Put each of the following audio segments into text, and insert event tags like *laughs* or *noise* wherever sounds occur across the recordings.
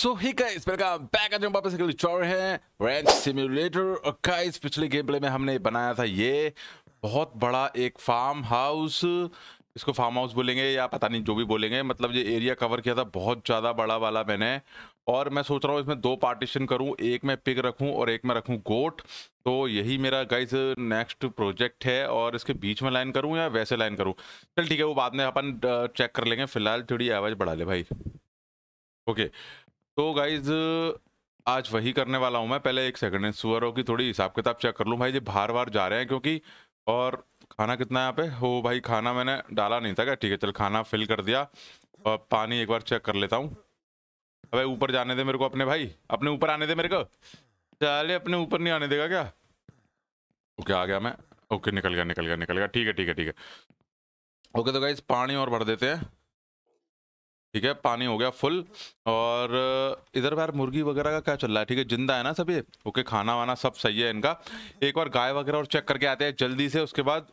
सो hi guys welcome back आज हम वापस एक चौर हैं रैंच सिमुलेटर और गाइस पिछले गेम प्ले में हमने बनाया था ये बहुत बड़ा एक फार्म हाउस इसको फार्म हाउस बोलेंगे या पता नहीं जो भी बोलेंगे मतलब ये एरिया कवर किया था बहुत ज़्यादा बड़ा वाला मैंने और मैं सोच रहा हूँ इसमें दो पार्टीशन करूँ एक में पिग रखूँ और एक में रखूँ गोट तो यही मेरा गाइस नेक्स्ट प्रोजेक्ट है और इसके बीच में लाइन करूँ या वैसे लाइन करूँ चल ठीक है वो बाद में अपन चेक कर लेंगे फिलहाल थोड़ी आवाज़ बढ़ा ले भाई ओके तो गाइज आज वही करने वाला हूँ मैं पहले एक सेकंड सुअरों की थोड़ी हिसाब किताब चेक कर लूँ भाई जी बाहर बार जा रहे हैं क्योंकि और खाना कितना है यहाँ पे हो भाई खाना मैंने डाला नहीं था क्या ठीक है चल खाना फिल कर दिया और पानी एक बार चेक कर लेता हूँ अबे ऊपर जाने दे मेरे को अपने भाई अपने ऊपर आने दे मेरे को चले अपने ऊपर नहीं आने देगा क्या ओके आ गया मैं ओके निकल गया निकल गया निकल गया ठीक है ठीक है ठीक है ओके तो गाइज पानी और भर देते हैं ठीक है पानी हो गया फुल और इधर बार मुर्गी वगैरह का क्या चल रहा है ठीक है जिंदा है ना सब ये ओके खाना वाना सब सही है इनका एक बार गाय वगैरह और चेक करके आते हैं जल्दी से उसके बाद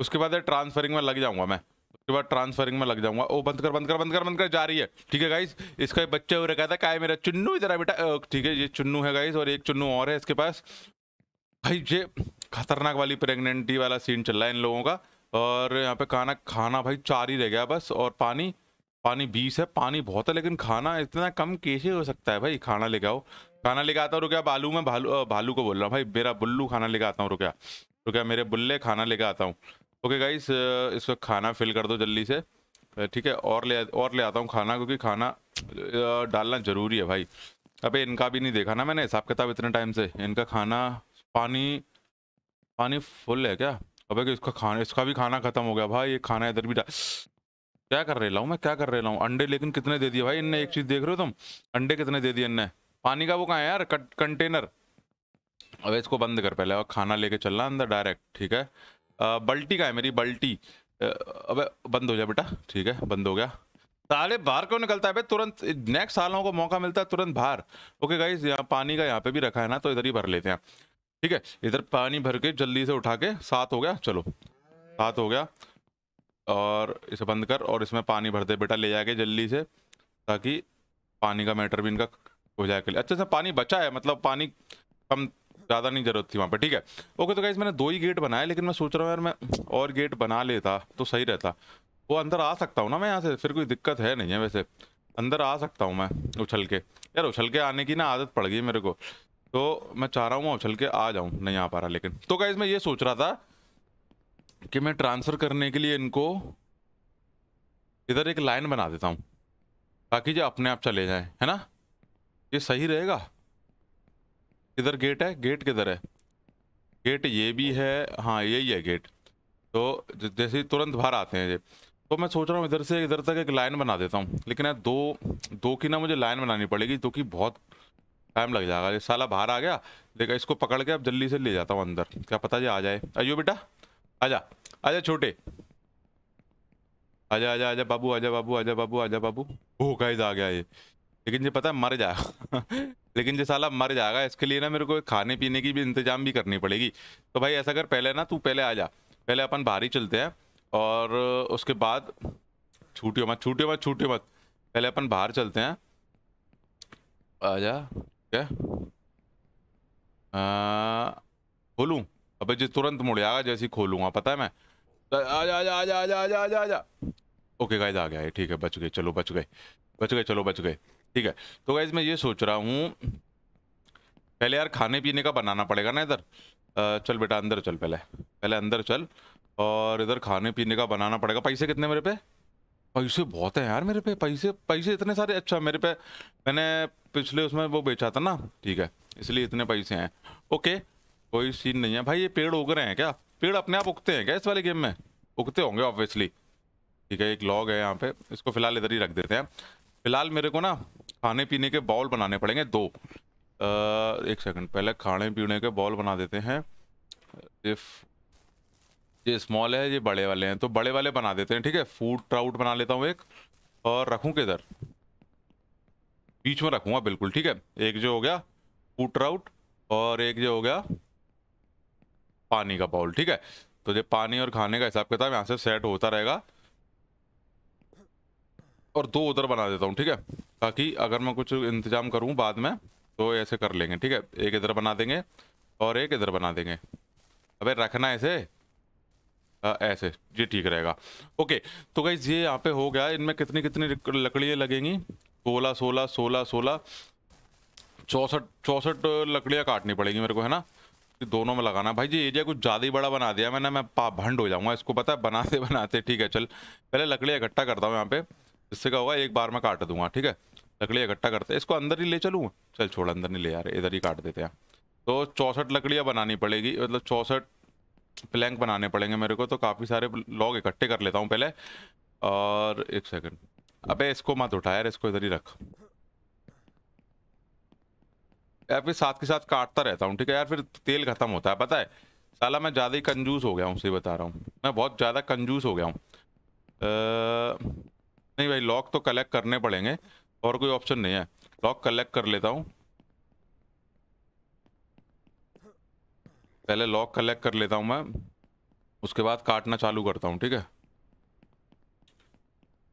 उसके बाद ट्रांसफरिंग में लग जाऊंगा मैं उसके बाद ट्रांसफरिंग में लग जाऊंगा ओ बंद कर बंद कर बंद कर बंद कर जा रही है ठीक है गाइस इसका एक बच्चा हो रखा था क्या है मेरा चुन्नू इधर है बेटा ठीक है ये चुन्नू है गाइस और एक चुन्नू और है इसके पास भाई ये खतरनाक वाली प्रेगनेंटी वाला सीन चल रहा है इन लोगों का और यहाँ पे खाना खाना भाई चार ही रह गया बस और पानी पानी बीस है पानी बहुत है लेकिन खाना इतना कम कैसे हो सकता है भाई खाना लेके आओ खाना लेके आता हूँ रुकिया बालू में भालू भालू को बोल रहा हूँ भाई मेरा बुल्लू खाना लेके आता हूँ रुकया रुकया मेरे बुल्ले खाना लेके आता हूँ ओके गाइस इसको खाना फिल कर दो जल्दी से ठीक है और ले और ले आता हूँ खाना क्योंकि खाना डालना ज़रूरी है भाई अभी इनका भी नहीं देखा ना मैंने हिसाब किताब इतने टाइम से इनका खाना पानी पानी फुल है क्या अबे कि इसका खाना इसका भी खाना ख़त्म हो गया भाई ये खाना इधर भी डाल क्या कर रहा हूँ मैं क्या कर रहा हूँ अंडे लेकिन कितने दे दिए भाई इनने एक चीज देख रहे हो तुम अंडे कितने दे दिए इनने पानी का वो कहा है यार कंटेनर अब इसको बंद कर पहले और खाना लेके चलना अंदर डायरेक्ट ठीक है आ, बल्टी का है मेरी बल्टी अब बंद हो जाए बेटा ठीक है बंद हो गया साले बाहर क्यों निकलता है भाई तुरंत नेक्स्ट सालों को मौका मिलता है तुरंत बाहर ओके गाइज यहाँ पानी का यहाँ पे भी रखा है ना तो इधर ही भर लेते हैं ठीक है इधर पानी भर के जल्दी से उठा के सात हो गया चलो सात हो गया और इसे बंद कर और इसमें पानी भर दे बेटा ले जाके जल्दी से ताकि पानी का मैटर भी इनका हो जाए लिए अच्छे से पानी बचा है मतलब पानी कम ज़्यादा नहीं ज़रूरत थी वहाँ पे ठीक है ओके तो गाइज मैंने दो ही गेट बनाए लेकिन मैं सोच रहा हूँ यार मैं और गेट बना लेता तो सही रहता वो अंदर आ सकता हूँ ना मैं यहाँ से फिर कोई दिक्कत है नहीं है वैसे अंदर आ सकता हूँ मैं उछल के यार उछल के आने की ना आदत पड़ गई मेरे को तो मैं चाह रहा हूँ मैं उछल के आ जाऊँ नहीं आ पा रहा लेकिन तो गाइज मैं ये सोच रहा था कि मैं ट्रांसफ़र करने के लिए इनको इधर एक लाइन बना देता हूँ ताकि जो अपने आप चले जाए है ना ये सही रहेगा इधर गेट है गेट किधर है गेट ये भी है हाँ यही है गेट तो जैसे ही तुरंत बाहर आते हैं ये तो मैं सोच रहा हूँ इधर से इधर तक एक लाइन बना देता हूँ लेकिन यार दो दो की ना मुझे लाइन बनानी पड़ेगी क्योंकि बहुत टाइम लग जाएगा ये साला बाहर आ गया देखा इसको पकड़ के अब जल्दी से ले जाता हूँ अंदर क्या पता जी आ जाए आइयो बेटा आजा आजा छोटे आजा आजा आजा बाबू आजा बाबू आजा बाबू आजा बाबू वो गाइस आ गया ये लेकिन ये पता है मर जाएगा *laughs* लेकिन ये साला मर जाएगा इसके लिए ना मेरे को खाने पीने की भी इंतजाम भी करनी पड़ेगी तो भाई ऐसा कर पहले ना तू पहले आ जा पहले अपन बाहर ही चलते हैं और उसके बाद छूटियो मत छूटियो मत छूटियो मत पहले अपन बाहर चलते हैं आजा क्या बोलूँ अबे जी तुरंत मुड़ जाएगा जैसे ही खोलूंगा पता है मैं आजा आजा आजा आजा आजा आजा आजा ओके गाइज आ गया ठीक है बच गए चलो बच गए बच गए चलो बच गए ठीक है तो गाइज मैं ये सोच रहा हूँ पहले यार खाने पीने का बनाना पड़ेगा ना इधर चल बेटा अंदर चल पहले पहले अंदर चल और इधर खाने पीने का बनाना पड़ेगा पैसे कितने मेरे पे पैसे बहुत हैं यार मेरे पे पैसे पैसे इतने सारे अच्छा मेरे पे मैंने पिछले उसमें वो बेचा था ना ठीक है इसलिए इतने पैसे हैं ओके कोई सीन नहीं है भाई ये पेड़ उग रहे हैं क्या पेड़ अपने आप उगते हैं क्या इस वाले गेम में उगते होंगे ऑब्वियसली ठीक है एक लॉग है यहाँ पे इसको फिलहाल इधर ही रख देते हैं फिलहाल मेरे को ना खाने पीने के बॉल बनाने पड़ेंगे दो आ, एक सेकंड पहले खाने पीने के बॉल बना देते हैं इफ ये स्मॉल है ये बड़े वाले हैं तो बड़े वाले बना देते हैं ठीक है फूड ट्राउट बना लेता हूँ एक और रखूँ किधर बीच में रखूँगा बिल्कुल ठीक है एक जो हो गया फूड ट्राउट और एक जो हो गया पानी का बाउल ठीक है तो जब पानी और खाने का हिसाब किताब यहाँ से सेट होता रहेगा और दो उधर बना देता हूँ ठीक है ताकि अगर मैं कुछ इंतजाम करूँ बाद में तो ऐसे कर लेंगे ठीक है एक इधर बना देंगे और एक इधर बना देंगे अबे रखना ऐसे आ, ऐसे ये ठीक रहेगा ओके तो गई ये यहाँ पे हो गया इनमें कितनी कितनी लकड़ियाँ लगेंगी सोलह सोलह सोलह सोलह चौसठ चौसठ लकड़ियाँ काटनी पड़ेगी मेरे को है ना दोनों में लगाना भाई जी एरिया कुछ ज़्यादा ही बड़ा बना दिया मैंने मैं पा भंड हो जाऊँगा इसको पता है बनाते *laughs* बनाते ठीक है चल पहले लकड़ियाँ इकट्ठा करता हूँ यहाँ पे इससे क्या होगा एक बार मैं काट दूंगा ठीक है लकड़ियाँ इकट्ठा करते इसको अंदर ही ले चलूँ चल छोड़ अंदर नहीं ले यार इधर ही काट देते हैं तो चौंसठ लकड़ियाँ बनानी पड़ेगी मतलब चौंसठ प्लैंक बनाने पड़ेंगे मेरे को तो काफ़ी सारे लॉग इकट्ठे कर लेता हूँ पहले और एक सेकेंड अबे इसको मत उठाया यार इसको इधर ही रख यार फिर साथ के साथ काटता रहता हूँ ठीक है यार फिर तेल खत्म होता है पता है साला मैं ज़्यादा ही कंजूस हो गया हूँ उसे बता रहा हूँ मैं बहुत ज़्यादा कंजूस हो गया हूँ नहीं भाई लॉक तो कलेक्ट करने पड़ेंगे और कोई ऑप्शन नहीं है लॉक कलेक्ट कर लेता हूँ पहले लॉक कलेक्ट कर लेता हूँ मैं उसके बाद काटना चालू करता हूँ ठीक है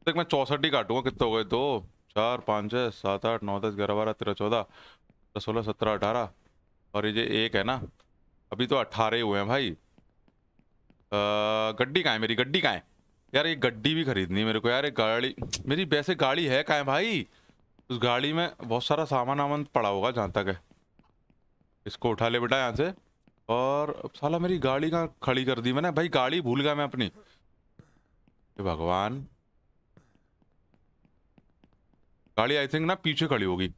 देख मैं चौंसठ ही काटूंगा कितने हो गए दो चार पाँच छः सात आठ नौ दस ग्यारह बारह तेरह चौदह तो सोलह सत्रह अठारह और ये जो एक है ना अभी तो अट्ठारह हुए हैं भाई गड्डी कहाँ है मेरी गड्डी कहाँ है यार ये गड्डी भी खरीदनी है मेरे को यार एक गाड़ी मेरी वैसे गाड़ी है कहाँ है भाई उस गाड़ी में बहुत सारा सामान वामान पड़ा होगा जहाँ तक है इसको उठा ले बेटा यहाँ से और साला मेरी गाड़ी कहाँ खड़ी कर दी मैंने भाई गाड़ी भूल गया मैं अपनी भगवान गाड़ी आई थिंक ना पीछे खड़ी होगी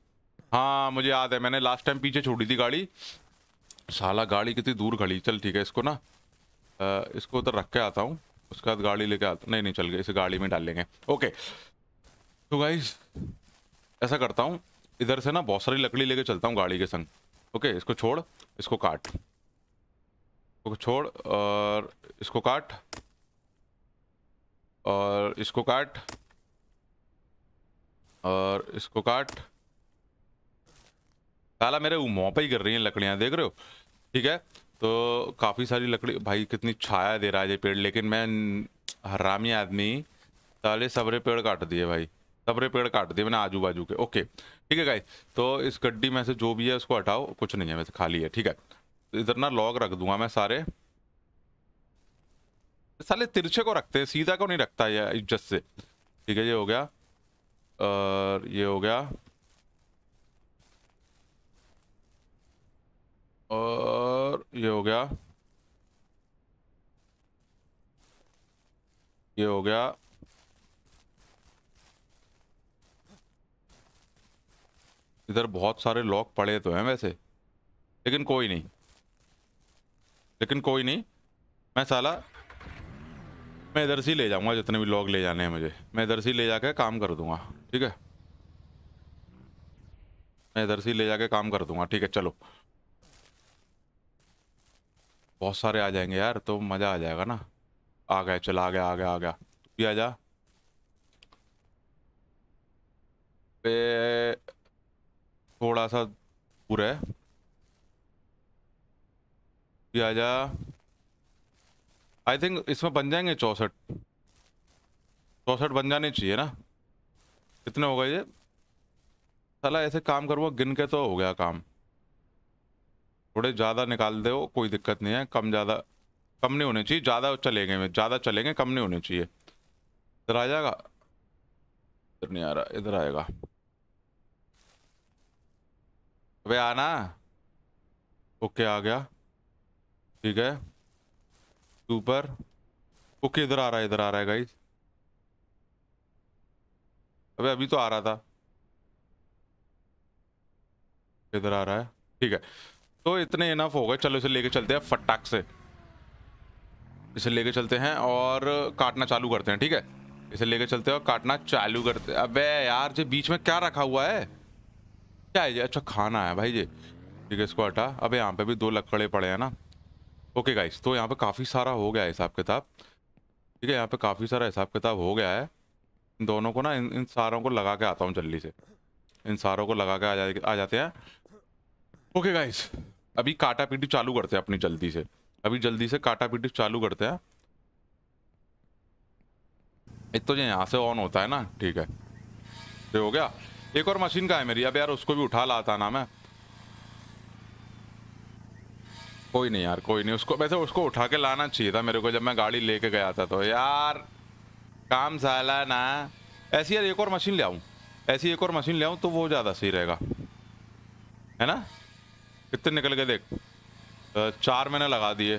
हाँ मुझे याद है मैंने लास्ट टाइम पीछे छोड़ी थी गाड़ी साला गाड़ी कितनी दूर खड़ी चल ठीक है इसको ना आ, इसको उधर रख के आता हूँ उसके बाद गाड़ी लेके आता नहीं नहीं चल गए इसे गाड़ी में डाल लेंगे ओके तो गाइस ऐसा करता हूँ इधर से ना बहुत सारी लकड़ी लेके चलता हूँ गाड़ी के संग ओके इसको छोड़ इसको काट इसको छोड़ और इसको काट और इसको काट और इसको काट, और इसको काट काला मेरे मोह पे ही कर रही हैं लकड़ियाँ देख रहे हो ठीक है तो काफ़ी सारी लकड़ी भाई कितनी छाया दे रहा है ये पेड़ लेकिन मैं हरामी आदमी साले सबरे पेड़ काट दिए भाई सबरे पेड़ काट दिए मैंने आजू बाजू के ओके ठीक है भाई तो इस गड्डी में से जो भी है उसको हटाओ कुछ नहीं है वैसे खाली है ठीक है तो इधर ना लॉग रख दूंगा मैं सारे साले तिरछे को रखते हैं सीधा को नहीं रखता ये इज्जत से ठीक है ये हो गया और ये हो गया और ये हो गया ये हो गया इधर बहुत सारे लॉक पड़े तो हैं वैसे लेकिन कोई नहीं लेकिन कोई नहीं मैं साला मैं इधर से ही ले जाऊंगा जितने भी लॉग ले जाने हैं मुझे मैं इधर से ही ले जाके काम कर दूंगा ठीक है मैं इधर से ही ले जाके काम कर दूंगा ठीक है चलो बहुत सारे आ जाएंगे यार तो मज़ा आ जाएगा ना आ गए चल आ गया आ गया आ गया भी आ जा पे थोड़ा सा दूर है भी आ जा आई थिंक इसमें बन जाएंगे चौंसठ चौंसठ बन जाने चाहिए ना कितने हो गए ये साला ऐसे काम करूँगा गिन के तो हो गया काम थोड़े ज़्यादा निकाल दो कोई दिक्कत नहीं है कम ज़्यादा कम नहीं होने चाहिए ज़्यादा चलेंगे ज़्यादा चलेंगे कम नहीं होने चाहिए इधर आ जाएगा इधर नहीं आ रहा इधर आएगा अबे आना ओके आ गया ठीक है सुपर ओके इधर आ रहा है इधर आ रहा है गाइज अबे अभी तो आ रहा था इधर आ रहा है ठीक है तो इतने इनफ हो गए चलो इसे लेके चलते हैं फटाक से इसे लेके चलते हैं और काटना चालू करते हैं ठीक है इसे लेके चलते हैं और काटना चालू करते हैं अबे यार जी बीच में क्या रखा हुआ है क्या है जी अच्छा खाना है भाई जी ठीक है इसको हटा अब यहाँ पे भी दो लकड़े पड़े हैं ना ओके गाइस तो यहाँ पे काफ़ी सारा हो गया है हिसाब किताब ठीक है यहाँ पे काफ़ी सारा हिसाब किताब हो गया है दोनों को ना इन इन सारों को लगा के आता हूँ जल्दी से इन सारों को लगा के आ, जा, आ जाते हैं ओके गाइस अभी काटा पीटी चालू करते हैं अपनी जल्दी से अभी जल्दी से काटा पीटी चालू करते हैं एक तो यहाँ से ऑन होता है ना ठीक है ये हो गया एक और मशीन का है मेरी अब यार उसको भी उठा लाता ना मैं कोई नहीं यार कोई नहीं उसको वैसे उसको उठा के लाना चाहिए था मेरे को जब मैं गाड़ी लेके गया था तो यार काम साला ना ऐसी यार एक और मशीन ले आऊँ ऐसी एक और मशीन ले आऊँ तो वो ज़्यादा सही रहेगा है ना कितने निकल गए देख चार मैंने लगा दिए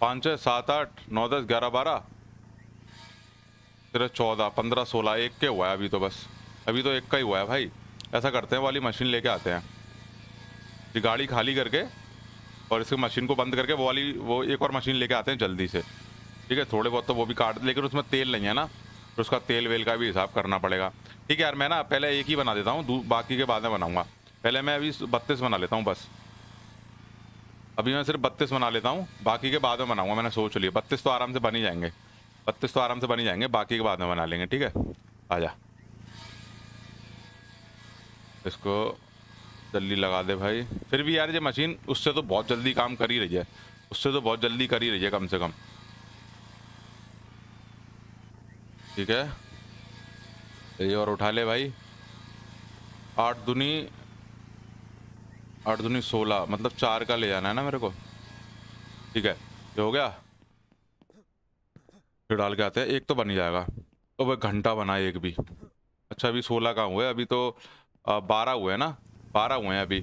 पाँच छः सात आठ नौ दस ग्यारह बारह तेरह चौदह पंद्रह सोलह एक के हुआ है अभी तो बस अभी तो एक का ही हुआ है भाई ऐसा करते हैं वाली मशीन लेके आते हैं जी गाड़ी खाली करके और इसकी मशीन को बंद करके वो वाली वो एक और मशीन लेके आते हैं जल्दी से ठीक है थोड़े बहुत तो वो भी काट लेकिन उसमें तेल नहीं है ना तो उसका तेल वेल का भी हिसाब करना पड़ेगा ठीक है यार मैं ना पहले एक ही बना देता हूँ बाकी के बाद में बनाऊँगा पहले मैं अभी बत्तीस बना लेता हूँ बस अभी मैं सिर्फ बत्तीस बना लेता हूँ बाकी के बाद में बनाऊंगा मैंने सोच लिया बत्तीस तो आराम से बनी जाएंगे बत्तीस तो आराम से बनी जाएंगे बाकी के बाद में बना लेंगे ठीक है आ जा इसको जल्दी लगा दे भाई फिर भी यार ये मशीन उससे तो बहुत जल्दी काम कर ही रही है उससे तो बहुत जल्दी कर ही रही है कम से कम ठीक है ये और उठा ले भाई आठ दुनी आठ दूनी सोलह मतलब चार का ले जाना है ना मेरे को ठीक है ये हो गया फिर डाल के आते हैं एक तो बन ही जाएगा तो वह घंटा बना एक भी अच्छा अभी सोलह का हुए अभी तो बारह हुए हैं ना बारह हुए हैं अभी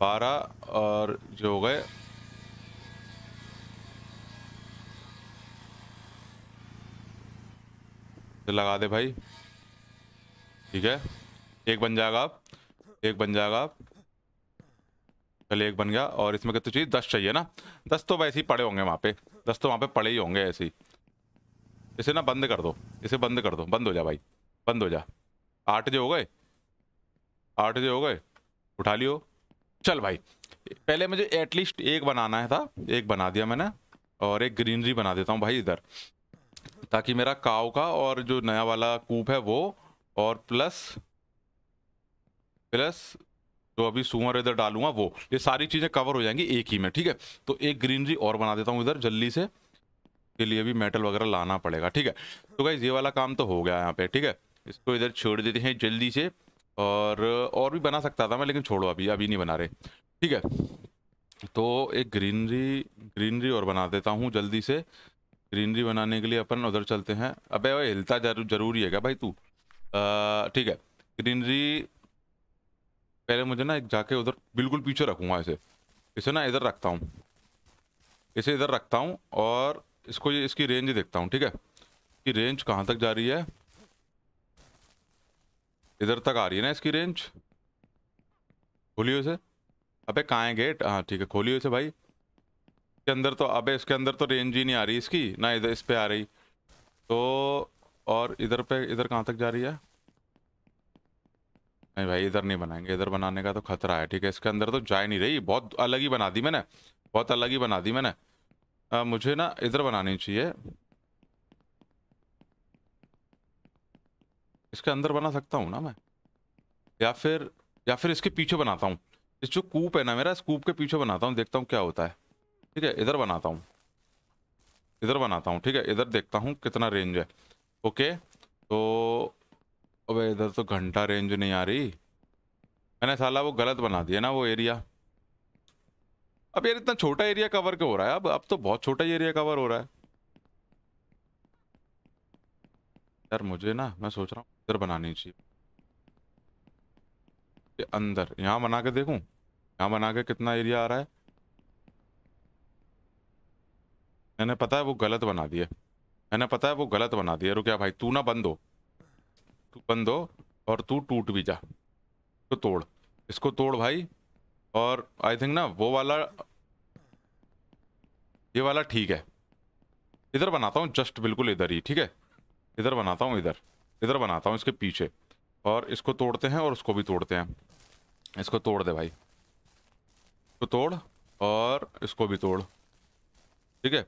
बारह और जो हो गए लगा दे भाई ठीक है एक बन जाएगा आप एक बन जाएगा आप पहले एक बन गया और इसमें कितनी चाहिए दस चाहिए ना दस तो वैसे ही पड़े होंगे वहाँ पे दस तो वहाँ पे पड़े ही होंगे ऐसे ही इसे ना बंद कर दो इसे बंद कर दो बंद हो जा भाई बंद हो जा आठ जो हो गए आठ जो हो गए उठा लियो चल भाई पहले मुझे एटलीस्ट एक बनाना है था एक बना दिया मैंने और एक ग्रीनरी बना देता हूँ भाई इधर ताकि मेरा काव का और जो नया वाला कूप है वो और प्लस प्लस जो तो अभी सुअर इधर डालूंगा वो ये सारी चीज़ें कवर हो जाएंगी एक ही में ठीक है तो एक ग्रीनरी और बना देता हूँ इधर जल्दी से के लिए भी मेटल वगैरह लाना पड़ेगा ठीक है तो भाई ये वाला काम तो हो गया यहाँ पे ठीक है इसको इधर छोड़ देते हैं जल्दी से और और भी बना सकता था मैं लेकिन छोड़ो अभी अभी नहीं बना रहे ठीक है तो एक ग्रीनरी ग्रीनरी और बना देता हूँ जल्दी से ग्रीनरी बनाने के लिए अपन उधर चलते हैं अबे भाई हिलता जरूरी है क्या भाई तू ठीक है ग्रीनरी पहले मुझे ना एक जाके उधर बिल्कुल पीछे रखूँगा इसे इसे ना इधर रखता हूँ इसे इधर रखता हूँ और इसको ये इसकी रेंज देखता हूँ ठीक है कि रेंज कहाँ तक जा रही है इधर तक आ रही है ना इसकी रेंज खोलियो इसे अबे कहाँ है गेट हाँ ठीक है खोलियो इसे भाई इसके अंदर तो अबे इसके अंदर तो रेंज ही नहीं आ रही इसकी ना इधर इस पर आ रही तो और इधर पे इधर कहाँ तक जा रही है नहीं भाई इधर नहीं बनाएंगे इधर बनाने का तो खतरा है ठीक है इसके अंदर तो जा नहीं रही बहुत अलग ही बना दी मैंने बहुत अलग ही बना दी मैंने आ, मुझे ना इधर बनानी चाहिए इसके अंदर बना सकता हूँ ना मैं या फिर या फिर इसके पीछे बनाता हूँ इस जो कूप है ना मेरा इस कूप के पीछे बनाता हूँ देखता हूँ क्या होता है ठीक है इधर बनाता हूँ इधर बनाता हूँ ठीक है इधर देखता हूँ कितना रेंज है ओके तो अबे इधर तो घंटा रेंज नहीं आ रही मैंने साला वो गलत बना दिया ना वो एरिया अब यार इतना छोटा एरिया कवर क्यों हो रहा है अब अब तो बहुत छोटा एरिया कवर हो रहा है यार मुझे ना मैं सोच रहा हूँ इधर बनानी चाहिए अंदर यहाँ बना के देखूँ यहाँ बना के कितना एरिया आ रहा है मैंने पता है वो गलत बना दिया मैंने पता है वो गलत बना दिया रुकिया भाई तू ना बंद हो तू दो और तू टूट भी जा तो तोड़ इसको तोड़ भाई और आई थिंक ना वो वाला ये वाला ठीक है इधर बनाता हूँ जस्ट बिल्कुल इधर ही ठीक है इधर बनाता हूँ इधर इधर बनाता हूँ इसके पीछे और इसको तोड़ते हैं और उसको भी तोड़ते हैं इसको तोड़ दे भाई इसको तोड़ और इसको भी तोड़ ठीक है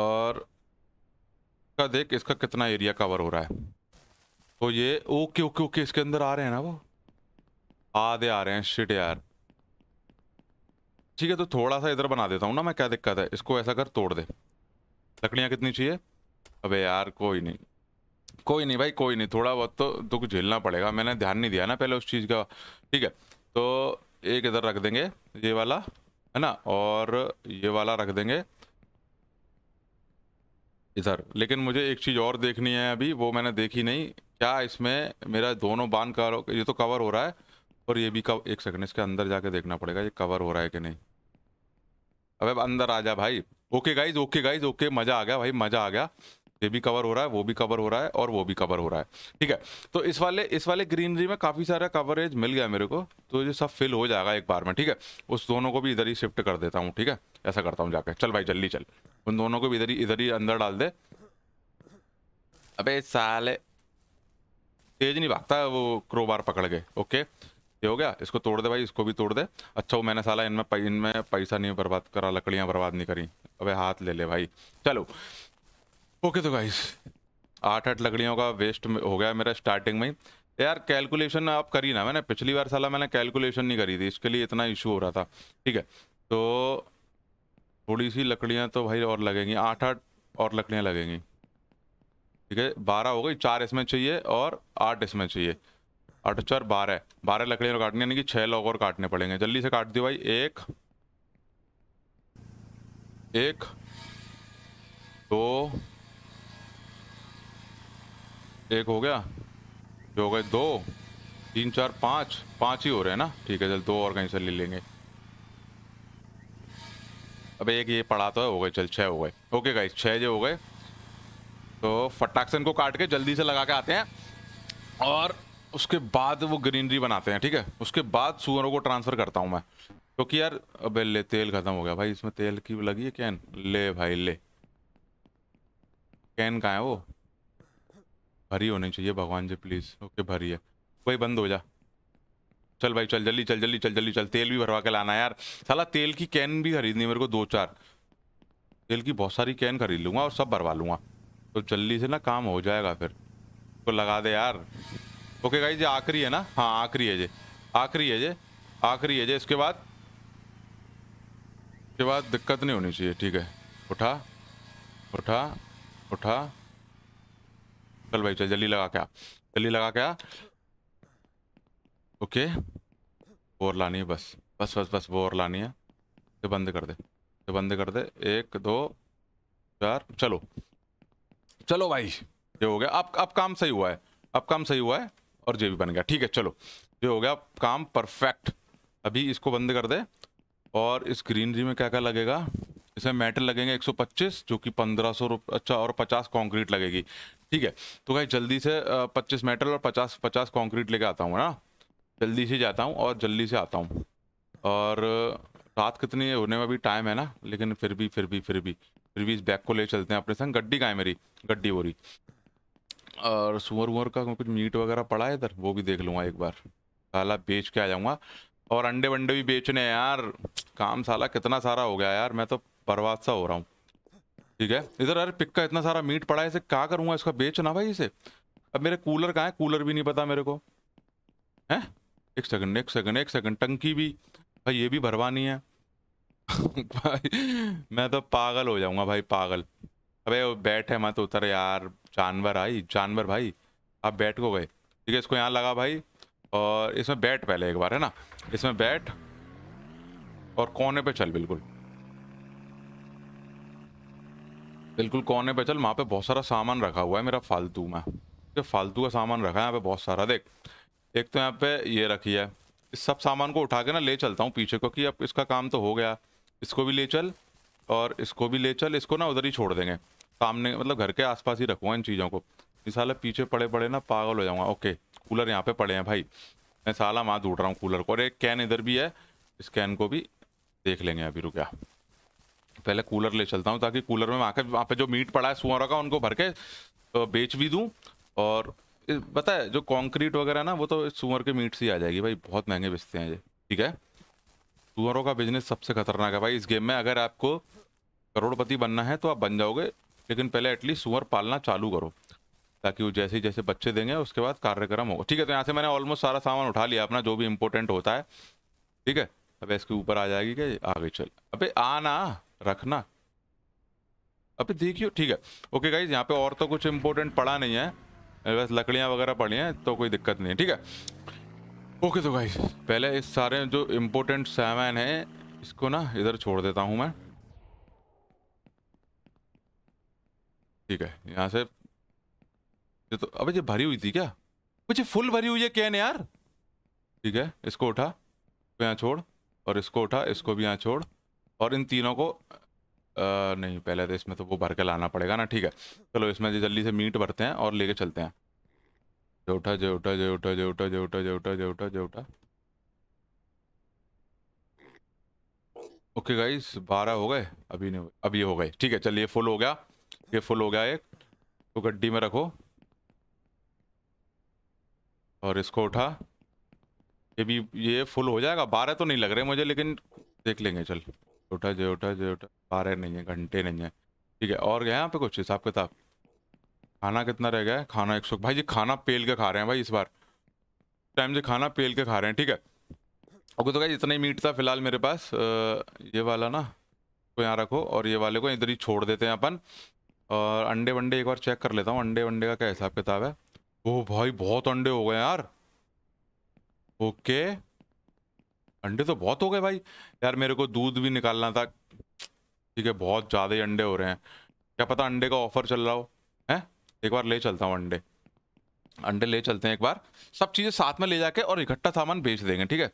और इसका देख इसका कितना एरिया कवर हो रहा है तो ये ओके ओके ओके इसके अंदर आ रहे हैं ना वो आधे आ रहे हैं शिट यार ठीक है तो थोड़ा सा इधर बना देता हूँ ना मैं क्या दिक्कत है इसको ऐसा कर तोड़ दे लकड़ियाँ कितनी चाहिए अबे यार कोई नहीं कोई नहीं भाई कोई नहीं थोड़ा बहुत तो दुख तो झेलना पड़ेगा मैंने ध्यान नहीं दिया ना पहले उस चीज़ का ठीक है तो एक इधर रख देंगे ये वाला है ना और ये वाला रख देंगे इधर लेकिन मुझे एक चीज़ और देखनी है अभी वो मैंने देखी नहीं क्या इसमें मेरा दोनों बांध कवर ये तो कवर हो रहा है और ये भी कवर एक सेकंड इसके अंदर जाके देखना पड़ेगा ये कवर हो रहा है कि नहीं अब अंदर आ जा भाई okay guys okay guys okay मज़ा आ गया भाई मज़ा आ गया ये भी कवर हो रहा है वो भी कवर हो रहा है और वो भी कवर हो रहा है ठीक है तो इस वाले इस वाले ग्रीनरी में काफ़ी सारा कवरेज मिल गया मेरे को तो ये सब फिल हो जाएगा एक बार में ठीक है उस दोनों को भी इधर ही शिफ्ट कर देता हूँ ठीक है ऐसा करता हूँ जाकर चल भाई जल्दी चल उन दोनों को भी इधर ही इधर ही अंदर डाल दे अबे साले तेज नहीं भागता वो क्रोबार पकड़ के ओके ये हो गया इसको तोड़ दे भाई इसको भी तोड़ दे अच्छा वो मैंने साला इनमें इनमें पैसा नहीं बर्बाद करा लकड़ियाँ बर्बाद नहीं करी अबे हाथ ले ले भाई चलो ओके तो भाई आठ आठ लकड़ियों का वेस्ट हो गया मेरा स्टार्टिंग में यार कैलकुलेशन आप करी ना मैंने पिछली बार साला मैंने कैलकुलेशन नहीं करी थी इसके लिए इतना इशू हो रहा था ठीक है तो थोड़ी सी लकड़ियाँ तो भाई और लगेंगी आठ आठ और लकड़ियाँ लगेंगी ठीक है बारह हो गई चार इसमें चाहिए और आठ इसमें चाहिए आठ चार बारह बारह लकड़ियों और काटनी यानी कि छः लोग और काटने पड़ेंगे जल्दी से काट दियो भाई एक एक दो एक हो गया जो हो गए दो तीन चार पाँच पाँच ही हो रहे हैं ना ठीक है चल दो और कहीं से ले लेंगे अब एक ये पढ़ा तो है हो गए चल छः हो गए ओके गाइस छः जो हो गए तो फटाक से इनको काट के जल्दी से लगा के आते हैं और उसके बाद वो ग्रीनरी बनाते हैं ठीक है उसके बाद सुअरों को ट्रांसफ़र करता हूँ मैं क्योंकि तो यार अब ले तेल ख़त्म हो गया भाई इसमें तेल की लगी है कैन ले भाई ले कैन कहाँ है वो भरी होनी चाहिए भगवान जी प्लीज़ ओके भरी है भाई बंद हो जा चल भाई चल जल्दी चल जल्दी चल जल्दी चल तेल भी भरवा के लाना यार साला तेल की कैन भी खरीदनी मेरे को दो चार तेल की बहुत सारी कैन खरीद लूँगा और सब भरवा लूँगा तो जल्दी से ना काम हो जाएगा फिर तो लगा दे यार ओके गाई जी आखिरी है ना हाँ आखिरी है जी आखिरी है जी आखिरी है जी इसके बाद इसके बाद दिक्कत नहीं होनी चाहिए ठीक है उठा उठा उठा चल भाई चल जल्दी लगा क्या जल्दी लगा क्या ओके बोर लानी है बस बस बस बस बोर लानी है तो बंद कर दे तो बंद कर दे एक दो चार चलो चलो भाई ये हो गया अब अब काम सही हुआ है अब काम सही हुआ है और जे भी बन गया ठीक है चलो ये हो गया काम परफेक्ट अभी इसको बंद कर दे और इस ग्रीनरी में क्या क्या लगेगा इसमें मेटल लगेंगे 125 जो कि 1500 सौ अच्छा और 50 कंक्रीट लगेगी ठीक है तो भाई जल्दी से 25 मेटल और 50 50 कंक्रीट लेके आता हूँ ना जल्दी से जाता हूँ और जल्दी से आता हूँ और रात कितनी होने में भी टाइम है ना लेकिन फिर भी फिर भी फिर भी रिवीज बैग को ले चलते हैं अपने संग गड्डी का है मेरी गड्डी बोरी और सुअर उमर का कुछ मीट वगैरह पड़ा है इधर वो भी देख लूँगा एक बार साला बेच के आ जाऊँगा और अंडे वंडे भी बेचने हैं यार काम साला कितना सारा हो गया यार मैं तो बर्बाद सा हो रहा हूँ ठीक है इधर अरे पिक का इतना सारा मीट पड़ा है इसे क्या करूँगा इसका बेचना भाई इसे अब मेरे कूलर कहाँ है कूलर भी नहीं पता मेरे को हैं एक सेकंड एक सेकंड एक सेकंड टंकी भी भाई ये भी भरवानी है भाई मैं तो पागल हो जाऊंगा भाई पागल अबे बैठ है मत उतर यार जानवर आई जानवर भाई आप बैठ को गए ठीक है इसको यहाँ लगा भाई और इसमें बैठ पहले एक बार है ना इसमें बैठ और कोने पे चल बिल्कुल बिल्कुल कोने पे चल वहाँ पे बहुत सारा सामान रखा हुआ है मेरा फालतू में तो फालतू का सामान रखा है यहाँ पे बहुत सारा देख एक तो यहाँ पे ये रखी है इस सब सामान को उठा के ना ले चलता हूँ पीछे क्योंकि अब इसका काम तो हो गया इसको भी ले चल और इसको भी ले चल इसको ना उधर ही छोड़ देंगे सामने मतलब घर के आसपास ही रखूँगा इन चीज़ों को साल पीछे पड़े पड़े ना पागल हो जाऊँगा ओके कूलर यहाँ पे पड़े हैं भाई मैं साला वहाँ ढूंढ रहा हूँ कूलर को और एक कैन इधर भी है इस कैन को भी देख लेंगे अभी रुपया पहले कूलर ले चलता हूँ ताकि कूलर में वहाँ के वहाँ पर जो मीट पड़ा है सुअर का उनको भर के बेच भी दूँ और बताए जो कॉन्क्रीट वगैरह ना वो तो सुअर के मीट से ही आ जाएगी भाई बहुत महंगे बेचते हैं ये ठीक है सुअरों का बिजनेस सबसे खतरनाक है भाई इस गेम में अगर आपको करोड़पति बनना है तो आप बन जाओगे लेकिन पहले एटलीस्ट सुअर पालना चालू करो ताकि वो जैसे जैसे बच्चे देंगे उसके बाद कार्यक्रम होगा ठीक है तो यहाँ से मैंने ऑलमोस्ट सारा सामान उठा लिया अपना जो भी इम्पोर्टेंट होता है ठीक है अब इसके ऊपर आ जाएगी क्या आगे चल अबे आना रखना अबे देखियो ठीक है ओके गाइज यहाँ पे और तो कुछ इम्पोर्टेंट पड़ा नहीं है बस लकड़ियाँ वगैरह पड़ी हैं तो कोई दिक्कत नहीं है ठीक है ओके तो गाइस पहले इस सारे जो इम्पोर्टेंट सामान है इसको ना इधर छोड़ देता हूँ मैं ठीक है यहाँ से ये तो अबे ये भरी हुई थी क्या मुझे फुल भरी हुई है कैन यार ठीक है इसको उठा तो यहाँ छोड़ और इसको उठा इसको भी यहाँ छोड़ और इन तीनों को आ, नहीं पहले तो इसमें तो वो भर के लाना पड़ेगा ना ठीक है चलो इसमें जल्दी से मीट भरते हैं और लेके चलते हैं उठा उठा उठा उठा जोटा उठा जोटा उठा जोटा उठा जोटा उठा ओके गाइस बारह हो गए अभी नहीं अब ये हो गए ठीक है चलिए फुल हो गया ये फुल हो गया एक तो गड्डी में रखो और इसको उठा ये भी ये फुल हो जाएगा बारह तो नहीं लग रहे मुझे लेकिन देख लेंगे चल उठा उठा जोटा उठा बारह नहीं है घंटे नहीं है ठीक है और यहाँ पे कुछ हिसाब किताब खाना कितना रह गया है खाना एक सौ भाई जी खाना पेल के खा रहे हैं भाई इस बार टाइम से खाना पेल के खा रहे हैं ठीक है ओके तो भाई इतना ही मीट था फिलहाल मेरे पास ये वाला ना को यहाँ रखो और ये वाले को इधर ही छोड़ देते हैं अपन और अंडे वंडे एक बार चेक कर लेता हूँ अंडे वंडे का क्या हिसाब किताब है वो भाई बहुत अंडे हो गए यार ओके अंडे तो बहुत हो गए भाई यार मेरे को दूध भी निकालना था ठीक है बहुत ज़्यादा ही अंडे हो रहे हैं क्या पता अंडे का ऑफर चल रहा हो हैं एक बार ले चलता हूँ अंडे अंडे ले चलते हैं एक बार सब चीज़ें साथ में ले जाके और इकट्ठा सामान बेच देंगे ठीक है